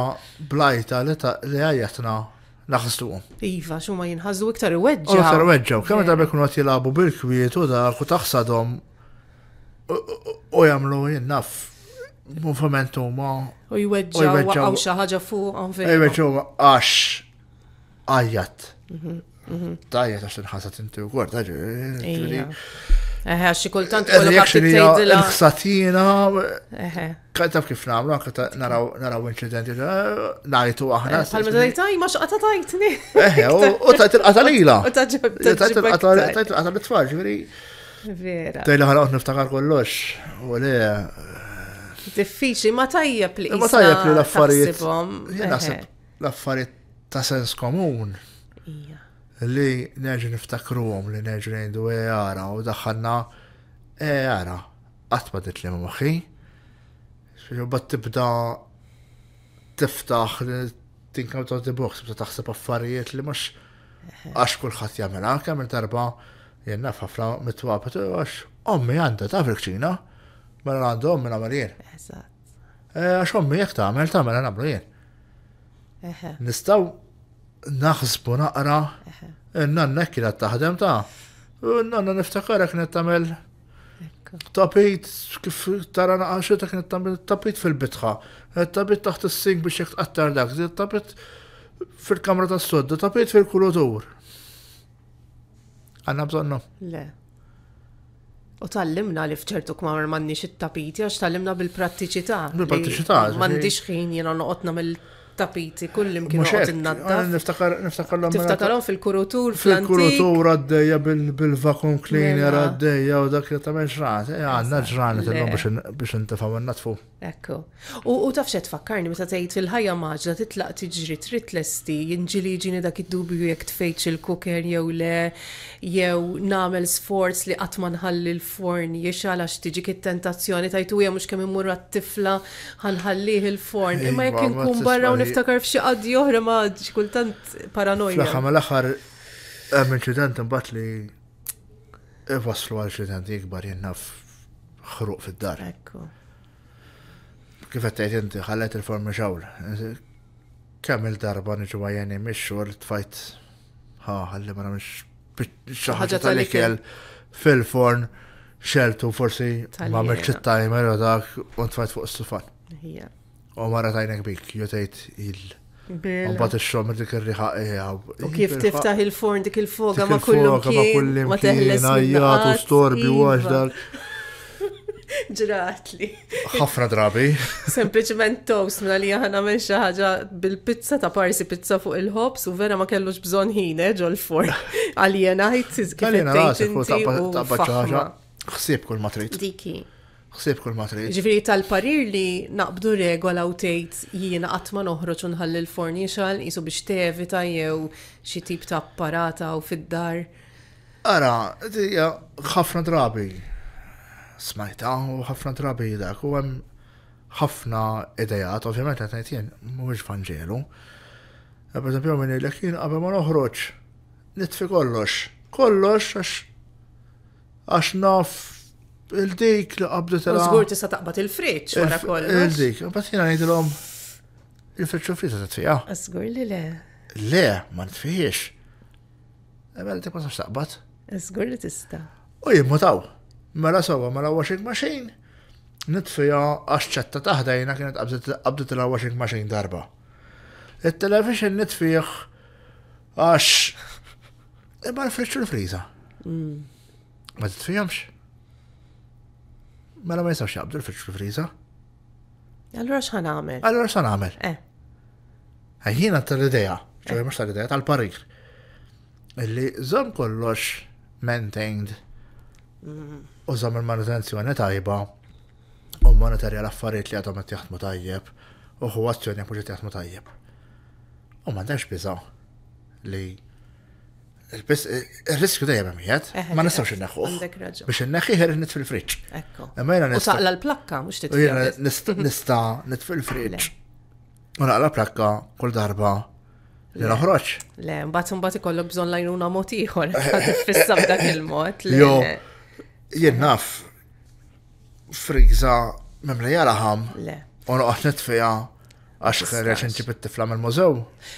blajta li għajjatna naħastu Iva, ma jinħazdu iktar weġġa. Iktar weġġa, kemm darba kun qed jilagħbu bil-kwiet u dak u taħsadhom u jamlu jinnaf movement huma. U jweġġaw għaw xaħġa fuq għan fil. Jweġġaw għax għajat. Mhm, mhm. Tajjat għax nħasat inti u għord, għagġi. Eħe, xi kultant eh, Il-ħsatina, eh, eh. kantaf kif namlu, naraw incidenti, najtu aħna. Palma ta' tajt, ma xaqta tajtni. Eħe, u tajt il-qatalila. U tajt il-qatalila. Tajt il-qatalila Vera. Tajt il-ħarqot niftakar kollox, u le, Diffiċi, ma tajja pli. Ma tajja pli l-affarijiet. l-affarijiet ta' sens komun. Li neġi niftakru għom li neġi nejdu e ara u daħħanna e Għatma qatt ma maħi. moħħi. Bat tibda tiftaħ li tinkam ta' t box, bta taħseb affarijiet li mux għax kulħadd jagħmel anke minn darba jenna fafla f'ħafna mitwabet għax ommi għandha taf ċina. Mela għandhom minn mela għamel jien. Eżatt. Eh, Għaxom jek ta' għamel ta' mela għamlu jien. Nistaw naħsbu naqra. Eh, nanna kienet taħdem ta' eh, nanna niftakarek kienet tamel tapit kif tara naqaxu ta' tapit fil-bitħa. Tapit taħt is sing biex jek qattar dak. Tapit fil-kamra tas-sodda, tapit fil-kulutur. Għanna bżonnu. Le. U tallimna li fċertu kmamar manni xit-tapiti, għax tallimna bil-prattiċità. Bil-prattiċità. Mandi xħin jena noqotna mill tapiti kullim kienu għot innaddaf. Eh, niftakar l mela fil-kurutur, fil-kurutur għaddeja bil-vacuum cleaner mela. għaddeja u dak li ta' eh, Għanna ġranet l-om biex n tafaw n-natfu. Ekku. U tafxet fakkarni, meta tgħid fil-ħajja maġla titlaq tiġri trid lesti, jinġili ġini dak id-dubju jekk tfejtx il-kuker jew le, jew nagħmel sforz li qatt ma nħalli l-forn, jiex għalax tiġi kit tentazzjoni tajtu hija mhux kemm immur għat-tifla ħanħallih il-forn. Imma jekk inkun barra u niftakar f'xi qaddi oħra ma kultant paranoja. Flaħħa mal-aħħar hemm inċident imbagħad li waslu għal inċident ikbar jennaf ħruq fid-dar. Ekku kif għattajt inti, ħallet il-formi xawla. Kemm il-darba nġu għajani mix-xogħol tfajt ħa ħalli ma nagħmilx xaħġa tal-ikel fil-forn xeltu forsi ma merċ timer u dak u tfajt fuq s-sufan. U mara tajnek bik, jo tgħid il- Mbagħad ix-xogħol dik il riħa eh, U kif tiftaħ il-forn dik il-foga ma kullu ma teħles. Ma Ma Ma Ma Ma Ma Ma Ma Ma Ma Ma Ma Ma Ma Ma Ma Ma Ma Ma teħles. teħles. teħles. teħles. teħles. teħles. teħles. teħles. teħles. teħles. teħles. teħles. teħles. teħles. teħles. teħles. teħles. teħles. teħles. Ma teħles. storbi u iva. għax dal. ġratli. ħafna drabi. Sempliciment toast minna mela li għana men xaħġa bil-pizza ta' parsi pizza fuq il-ħobs u vera ma kellux bżon ħine eh, ġol-for. Għalijena ħitsiz kif Għalijena ta' bacċaħġa. Xsib kull matrit. Diki. Xsib kull matrit. Ġifiri tal-parir li naqbdu regola u tgħid jiena qatt ma noħroġ l-fornixal jisu biex tevita jew xi tip ta' apparata u fid-dar. Ara, ħafna drabi smajta u ħafna trabi dak u għem ħafna idejat, ovvjament qed ngħid jien mhuwiex vanġelu. E, Pereżempju minni l jien qabel ma noħroċ, nitfi kollox, kollox għax għax naf il-dik li għabdu qabdu tela. Żgur tista' taqbad il-friċ wara kollox. Il-dik, bad jiena ngħidilhom il-friċċu fritta titfija. Żgur li le. Le, ma nitfijiex. Ebel ti ma taqbad. Żgur li tista'. U jimmutaw. Mela sowa mela washing machine, nitfija għaxċetta taħdajna kienet għabdu il washing machine darba. Il-television nitfijħ għax imma l-friċċu l-friza. Mm. Ma t-tfijamx. Mela ma jisawx jabdu l-friċċu l-friza. Allora xan għamil? Allora xan għamil? Eh. Għajjina tal-ideja, ċoħi eh. mux tal-ideja tal-parir. Illi zon kollox maintained. Mm użam il-manutenzjoni tajba u monetarja l-affarijiet li għadhom qed jaħdmu tajjeb u huwa azzjoni jekk mhux tajjeb. U m'għandekx biża' li il-riskju dejjem hemm jgħid, eh, ma eh, nistgħux eh, inneħħu. Biex n-neħi ħer nit fil-friġġ. U saqla l-plakka mhux titfil. Nista' nit fil friċ U naqla plakka kull darba li noħroġ. Le, mbagħad imbagħad ikollok bżon lajnuna mod ieħor, tifissa b'dak il-mod. Jien naf, frigza memra jaraħam. U Le. Ono għatnet fija għax xerreċ nċibit tifla mill mużew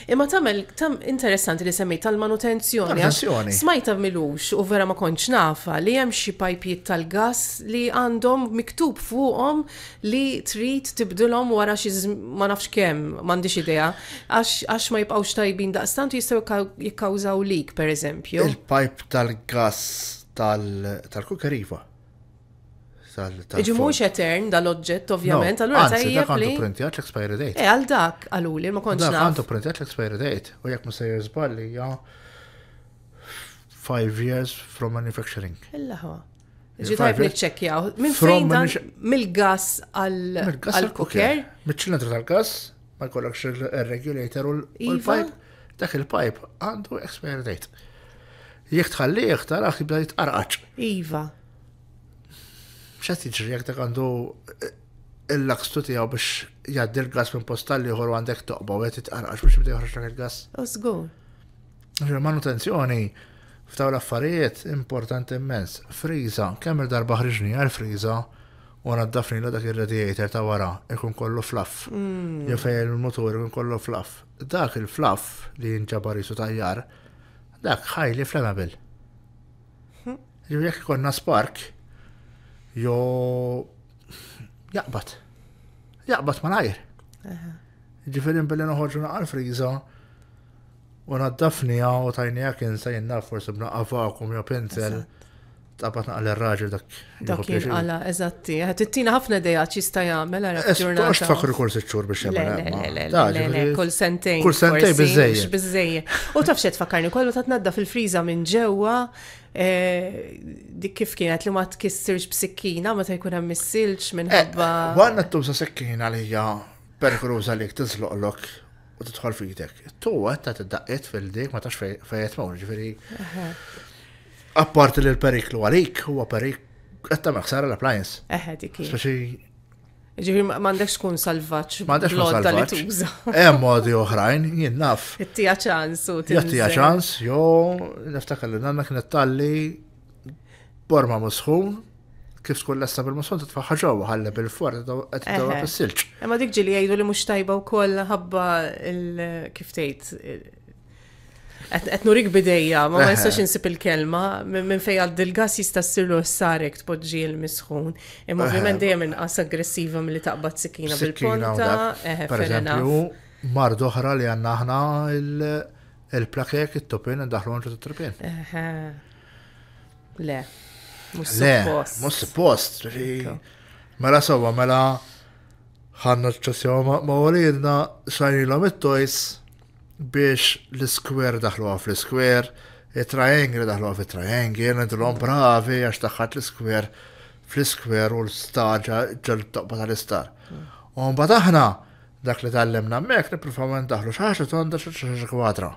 Imma tamel, tam interessanti li semmejt tal-manutenzjoni. Manutenzjoni. Smajta milux u vera ma konċ nafa li hemm xi pajpiet tal-gas li għandhom miktub fuqhom li trid tibdilom wara xi ma nafx kemm, m'għandix idea, għax ma jibqgħux tajbin daqstant jistgħu jikkawżaw lik pereżempju. Il-pajp tal-gas tal-kukarifa. Iġi mux etern dal-oġġett, ovvjament, għallura ta' jgħi. Għandu printjat l-expiry date. E, għal dak, għalluli, ma konċ. Għandu printjat l expire date, u jek musajr zballi, ja. Five years from manufacturing. Illaħwa. Ġi tajb nitċekjaw. Minn fejn dan mill-gas għal-kuker? Mill-ċilindru tal-gas, ma jkollokx xil regulator u l-pipe. Iva? Dak il-pipe għandu expiry date jek tħalli iktar, aħ jibda jitqarqaċ. Iva. ċat iġri jek dak għandu eh, il-lakstu għaw biex jaddi l-gas minn postal li għandek toqba u għet jitqarqaċ biex jibda jħorġ dak il-gas. Usgu. Manutenzjoni, f'daw l-affarijiet importanti immens. Friza, kemm il-darba ħriġni għal-friza u għanaddafni l dak il-radiator ta' wara, ikun kollu fluff. Mm. Jofej il-motor ikun kollu fluff. Dak il-fluff li jinġabar jisu tajjar, dak highly flammable. Ġivi jekk konna spark, jo jaqbat. Jaqbat ma najr. Ġivi billi noħorġu naqal friza u naddafni għaw tajni għak insajn naf forse b'naqqa vakum jo pinsel. Exactly. Tabat naqal il-raġel dak. Dak jinqala, eżatti. Għatittina ħafna dejat jista jgħamil għara ġurnata. Għax fakru kol sitxur biex jgħamil. Eh, kull sentejn. Kull sentejn bizzej. U tafxet fakarni, kollu tatnadda fil-friza minn ġewa eh, dik kif kienet li ma tkissirx b'sikkina, ma ta' jkun hemm missilx minħabba. Eh, għanna tuża sikkina li hija perkruża li tizloqlok u tidħol fidek. Tu għed ta' tiddaqiet fil-dik ma tax fejet mawn, ġifieri. Apparti li l-periklu għalik, huwa perik, għetta maħsara l-appliance. Eħe, dikki. Speċi. Ġifir, mandek xkun salvaċ. Mandek xkun salvaċ. Eħ, modi oħrajn, jien naf. Jattija ċans. Jattija ċans, jo, niftakar li nanna kienet talli borma musħun, kif tkun l-esta bil-muson t ġewwa ħalla bil-for qed tdawra fis-silġ. Imma dik ġili jgħidu li mhux tajba wkoll ħabba kif tejt. Et nurik bidejja, ma ma jistax insip il-kelma, minn fej għaddi l-gas jista' s-sarek tpoġġi l-misħun. Imma ovvjament dejjem inqas aggressiva mill milli taqbad sikina bil-ponta. Per eżempju, mardu oħra li għanna ħna il-plakek, il topin daħlu għanġu t-topin. Le, mux suppost. Mux suppost. Mela sowa, mela ħanna ċċassjaw ma' għalidna xajni l-om it biex l-square għaf fl-square, il-triangli daħluha fil-triangli, nidlhom bravi għax taħħat l-square fl-square u l-star ġal toqba tal star U mbagħad aħna dak li tallimna hemmhekk nippruvaw ndaħlu xi tonda xi kwadra.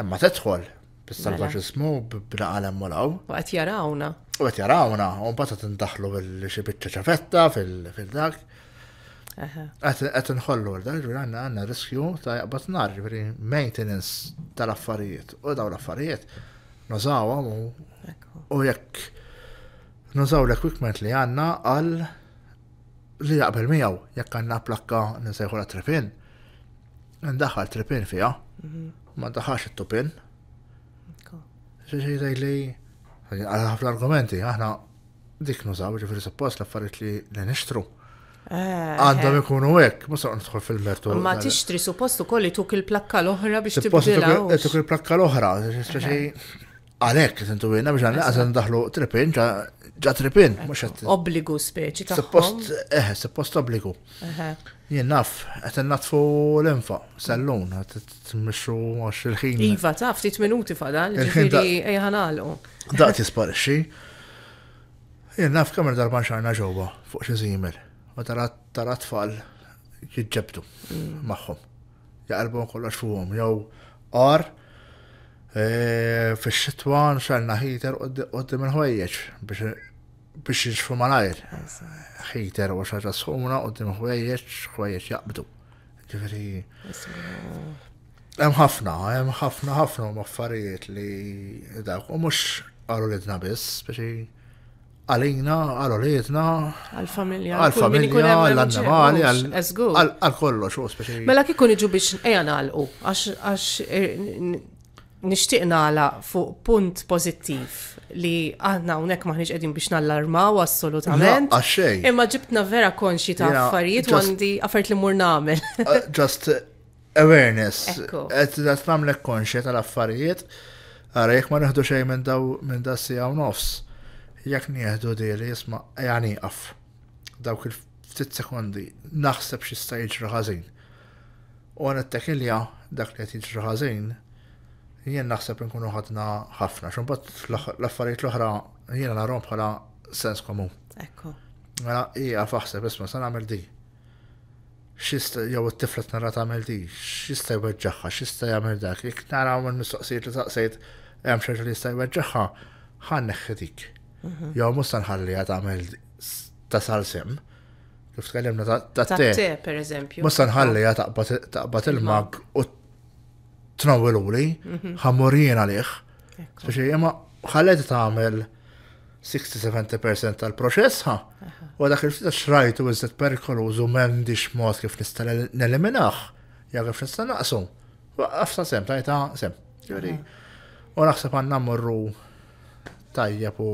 Imma tedħol bis-salvaġ mela. ismu b'naqalem U Waqt jarawna. U għet jarawna, un bata tindaħlu bil xibitċa ċafetta fil-dak. Għet ħollu għal-dar, għanna għanna riskju ta' jgħabat nar, ġivri maintenance tal-affarijiet. U daw l-affarijiet, nużawa u jekk nużaw l-equipment li għanna għal li jaqbel miegħu jekk għanna plakka nisejħu la trepin. Ndaħħal trepin fija, mhm. ma ndaħħax it-tupin. Ġiġi li għal ħafna argumenti, aħna dik nużaw ġifri suppost l-affarijiet li n-nishtru. Eh, Għandhom eh. ikunu hekk, ma saq nidħol fil-mertu. Ma tixtri ukoll kolli tuk il-plakka l-oħra biex tibdilha. Tuk il-plakka l-oħra, eh. għalek, tintu għina biex għanna għazan daħlu tripin, ġa tripin, mux Obligu speċi ta' Suppost, eħe, suppost obligu. Jien naf, għat natfu l-infa, sallun, għat t-mixu għax il-ħin. Iva, taf, ftit minuti fadan, ġifiri eħanalu. Daqt jisparixi. Jien naf kamer darban xarna ġoba, fuq żiemel u tara tfal jitġebdu mm. maħħom. Jaqalbu kollox fuqhom, jew qar e, fix-xitwa nxalna ħiter qoddim il-ħwejjeġ biex biex jixfu malajr. ħiter u xaġa sħumna qoddim ħwejjeġ, ħwejjeġ jaqbdu. Ġifieri. Hemm ħafna, hemm ħafna ħafna maffarijiet li dawk u mhux qalu lidna biss biex għalina, għal-olietna, għal-familja, għal-familja, għal-annimali, għal-kollox, u speċi. Mela kikun iġu biex għal-u, għax eh, nishtiqna għala fuq punt pozittiv li għadna unek maħniġ edin biex nallarmaw assolutament. Għaxej. Imma ġibtna vera konxi ta' affarijiet u għandi affarijiet li mur namel. Uh, just uh, awareness. Għet namlek konxi tal-affarijiet, għarajk ma neħdu xej minn da' sija u nofs jekk nieħdu diri jisma' jani qaf. Dawk il-ftit sekundi naħseb xista jiġri ħażin. U għan it-tekilja dak li qed jiġri ħażin jien naħseb inkunu ħadna ħafna, xumbat l-affarijiet l-oħra jiena narhom bħala sens komun. Ekku. Mela, hija faħseb isma' se nagħmel di. Xista jew it-tifla tnara tagħmel di, xista jweġġaħħa, xista jagħmel dak, jekk nara mill-mistoqsijiet li taqsejt hemm xi li jista' jweġġaħħa, ħan neħħi dik. Mhm. Jow mus għat tagħmel ta' salsim. Kif tkellimna ta' te. Te, per eżempju. Mus għat taqbad il-mag u tnawiluli, mhm. ħammurin għalih. Speċi imma ħallet tagħmel 60-70% tal-proċess ha? U dak il-ftit xrajtu iżet perkolużu m'għandix mod kif nista' neliminaħ, jew kif nista' naqsu. Għafsa sem, tajta sem. U naħseb għanna morru tajjeb u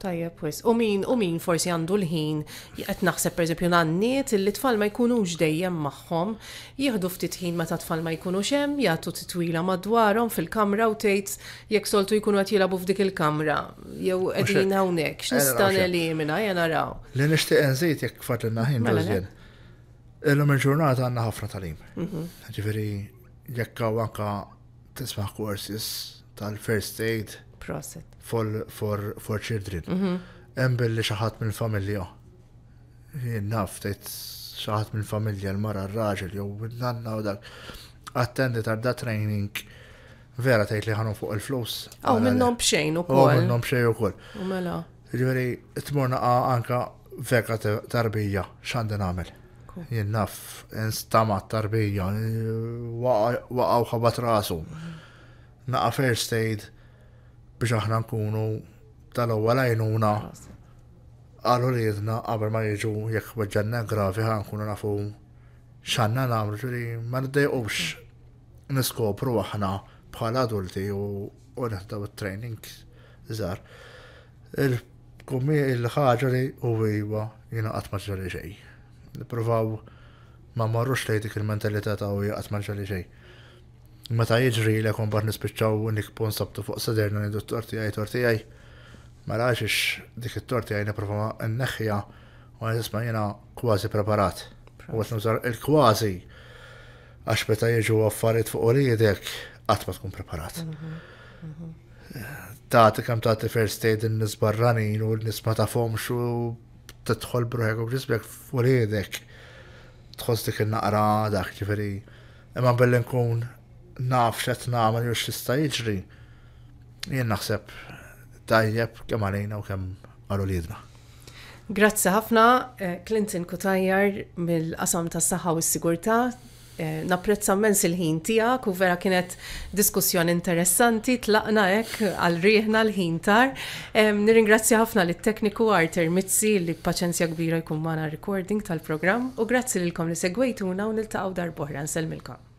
Tajjeb, wis. U min, u min forsi għandu l-ħin, qed naħseb pereżempju nanniet li tfal ma jkunux dejjem magħhom, jieħdu ftit ħin meta tfal ma jkunux hemm, jagħtu titwila madwarhom fil-kamra u tgħid jekk soltu jkunu qed jilagħbu f'dik il-kamra, jew qegħdin hawnhekk, x'nista' nelimina jena naraw. Li nixtieq nżid jekk fatilna ħin mażjed. Mela, Illum il-ġurnata għandna ħafna talim. Mhm. Ġifieri jekk hawn anke tisma' courses tal-first aid, Proset. For, for, for children. Mhm. Embel li xaħat minn familja. Naf, tajt xaħat minn familja l-mara r-raġel, jow nanna u dak. Attendi tar da training vera tajt li ħanu fuq il-flus. Aw, mela minn nom bxejn u kol. minn nom bxejn u kol. U mela. Ġveri, t murna anka veka tarbija, xandin għamil. Jinnaf, instama tarbija, waqaw xabat rasu. Mhm. Naqa first aid biex aħna nkunu tal-ewwel għajnuna għallu li jedna qabel ma jiġu jekk weġġanna gravi ħan nkunu nafu xanna namru ġuri ma nsdejqux niskopru aħna bħala adulti u neħdaw it-training zar Il-kummi il ħagġa li u għiva jina qatt ma ġej. xejn. Nippruvaw ma marrux lejn dik il-mentalità ta' u qatt ma ġġali xejn. Meta jiġri li kon bat nispiċċaw nikpon sabtu fuq sederna li d torti għaj torti għaj. Ma raxix dik it-torti għaj niprofa n-neħja u għaj nisma jena kważi preparat. U għat nużar il-kważi għax meta jiġu għaffariet fuq uridek għat ma tkun preparat. Taħti kam taħti first aid n-nisbarranin u n-nisma ta' fomx u t-tħol bruħek u bġisbek fuq uridek. Tħoss dik il-naqra dak ġifiri. Imma bellin kun naf xet namel u xista jiġri. Jien naħseb tajjeb kemm għalina u kemm għalu lidna. Grazzi ħafna, eh, Clinton Kutajjar mill-qasam tas-saħħa u s-sigurtà eh, napprezza mens il-ħin tijak u vera kienet diskussjoni interessanti, tlaqna ek għal-riħna l-ħin tar. Eh, nirringrazzja ħafna l tekniku Arter Mizzi li paċenzja kbira jkun mana recording tal-program u grazzi lilkom li segwejtuna u nil-taqaw dar boħra nselmilkom.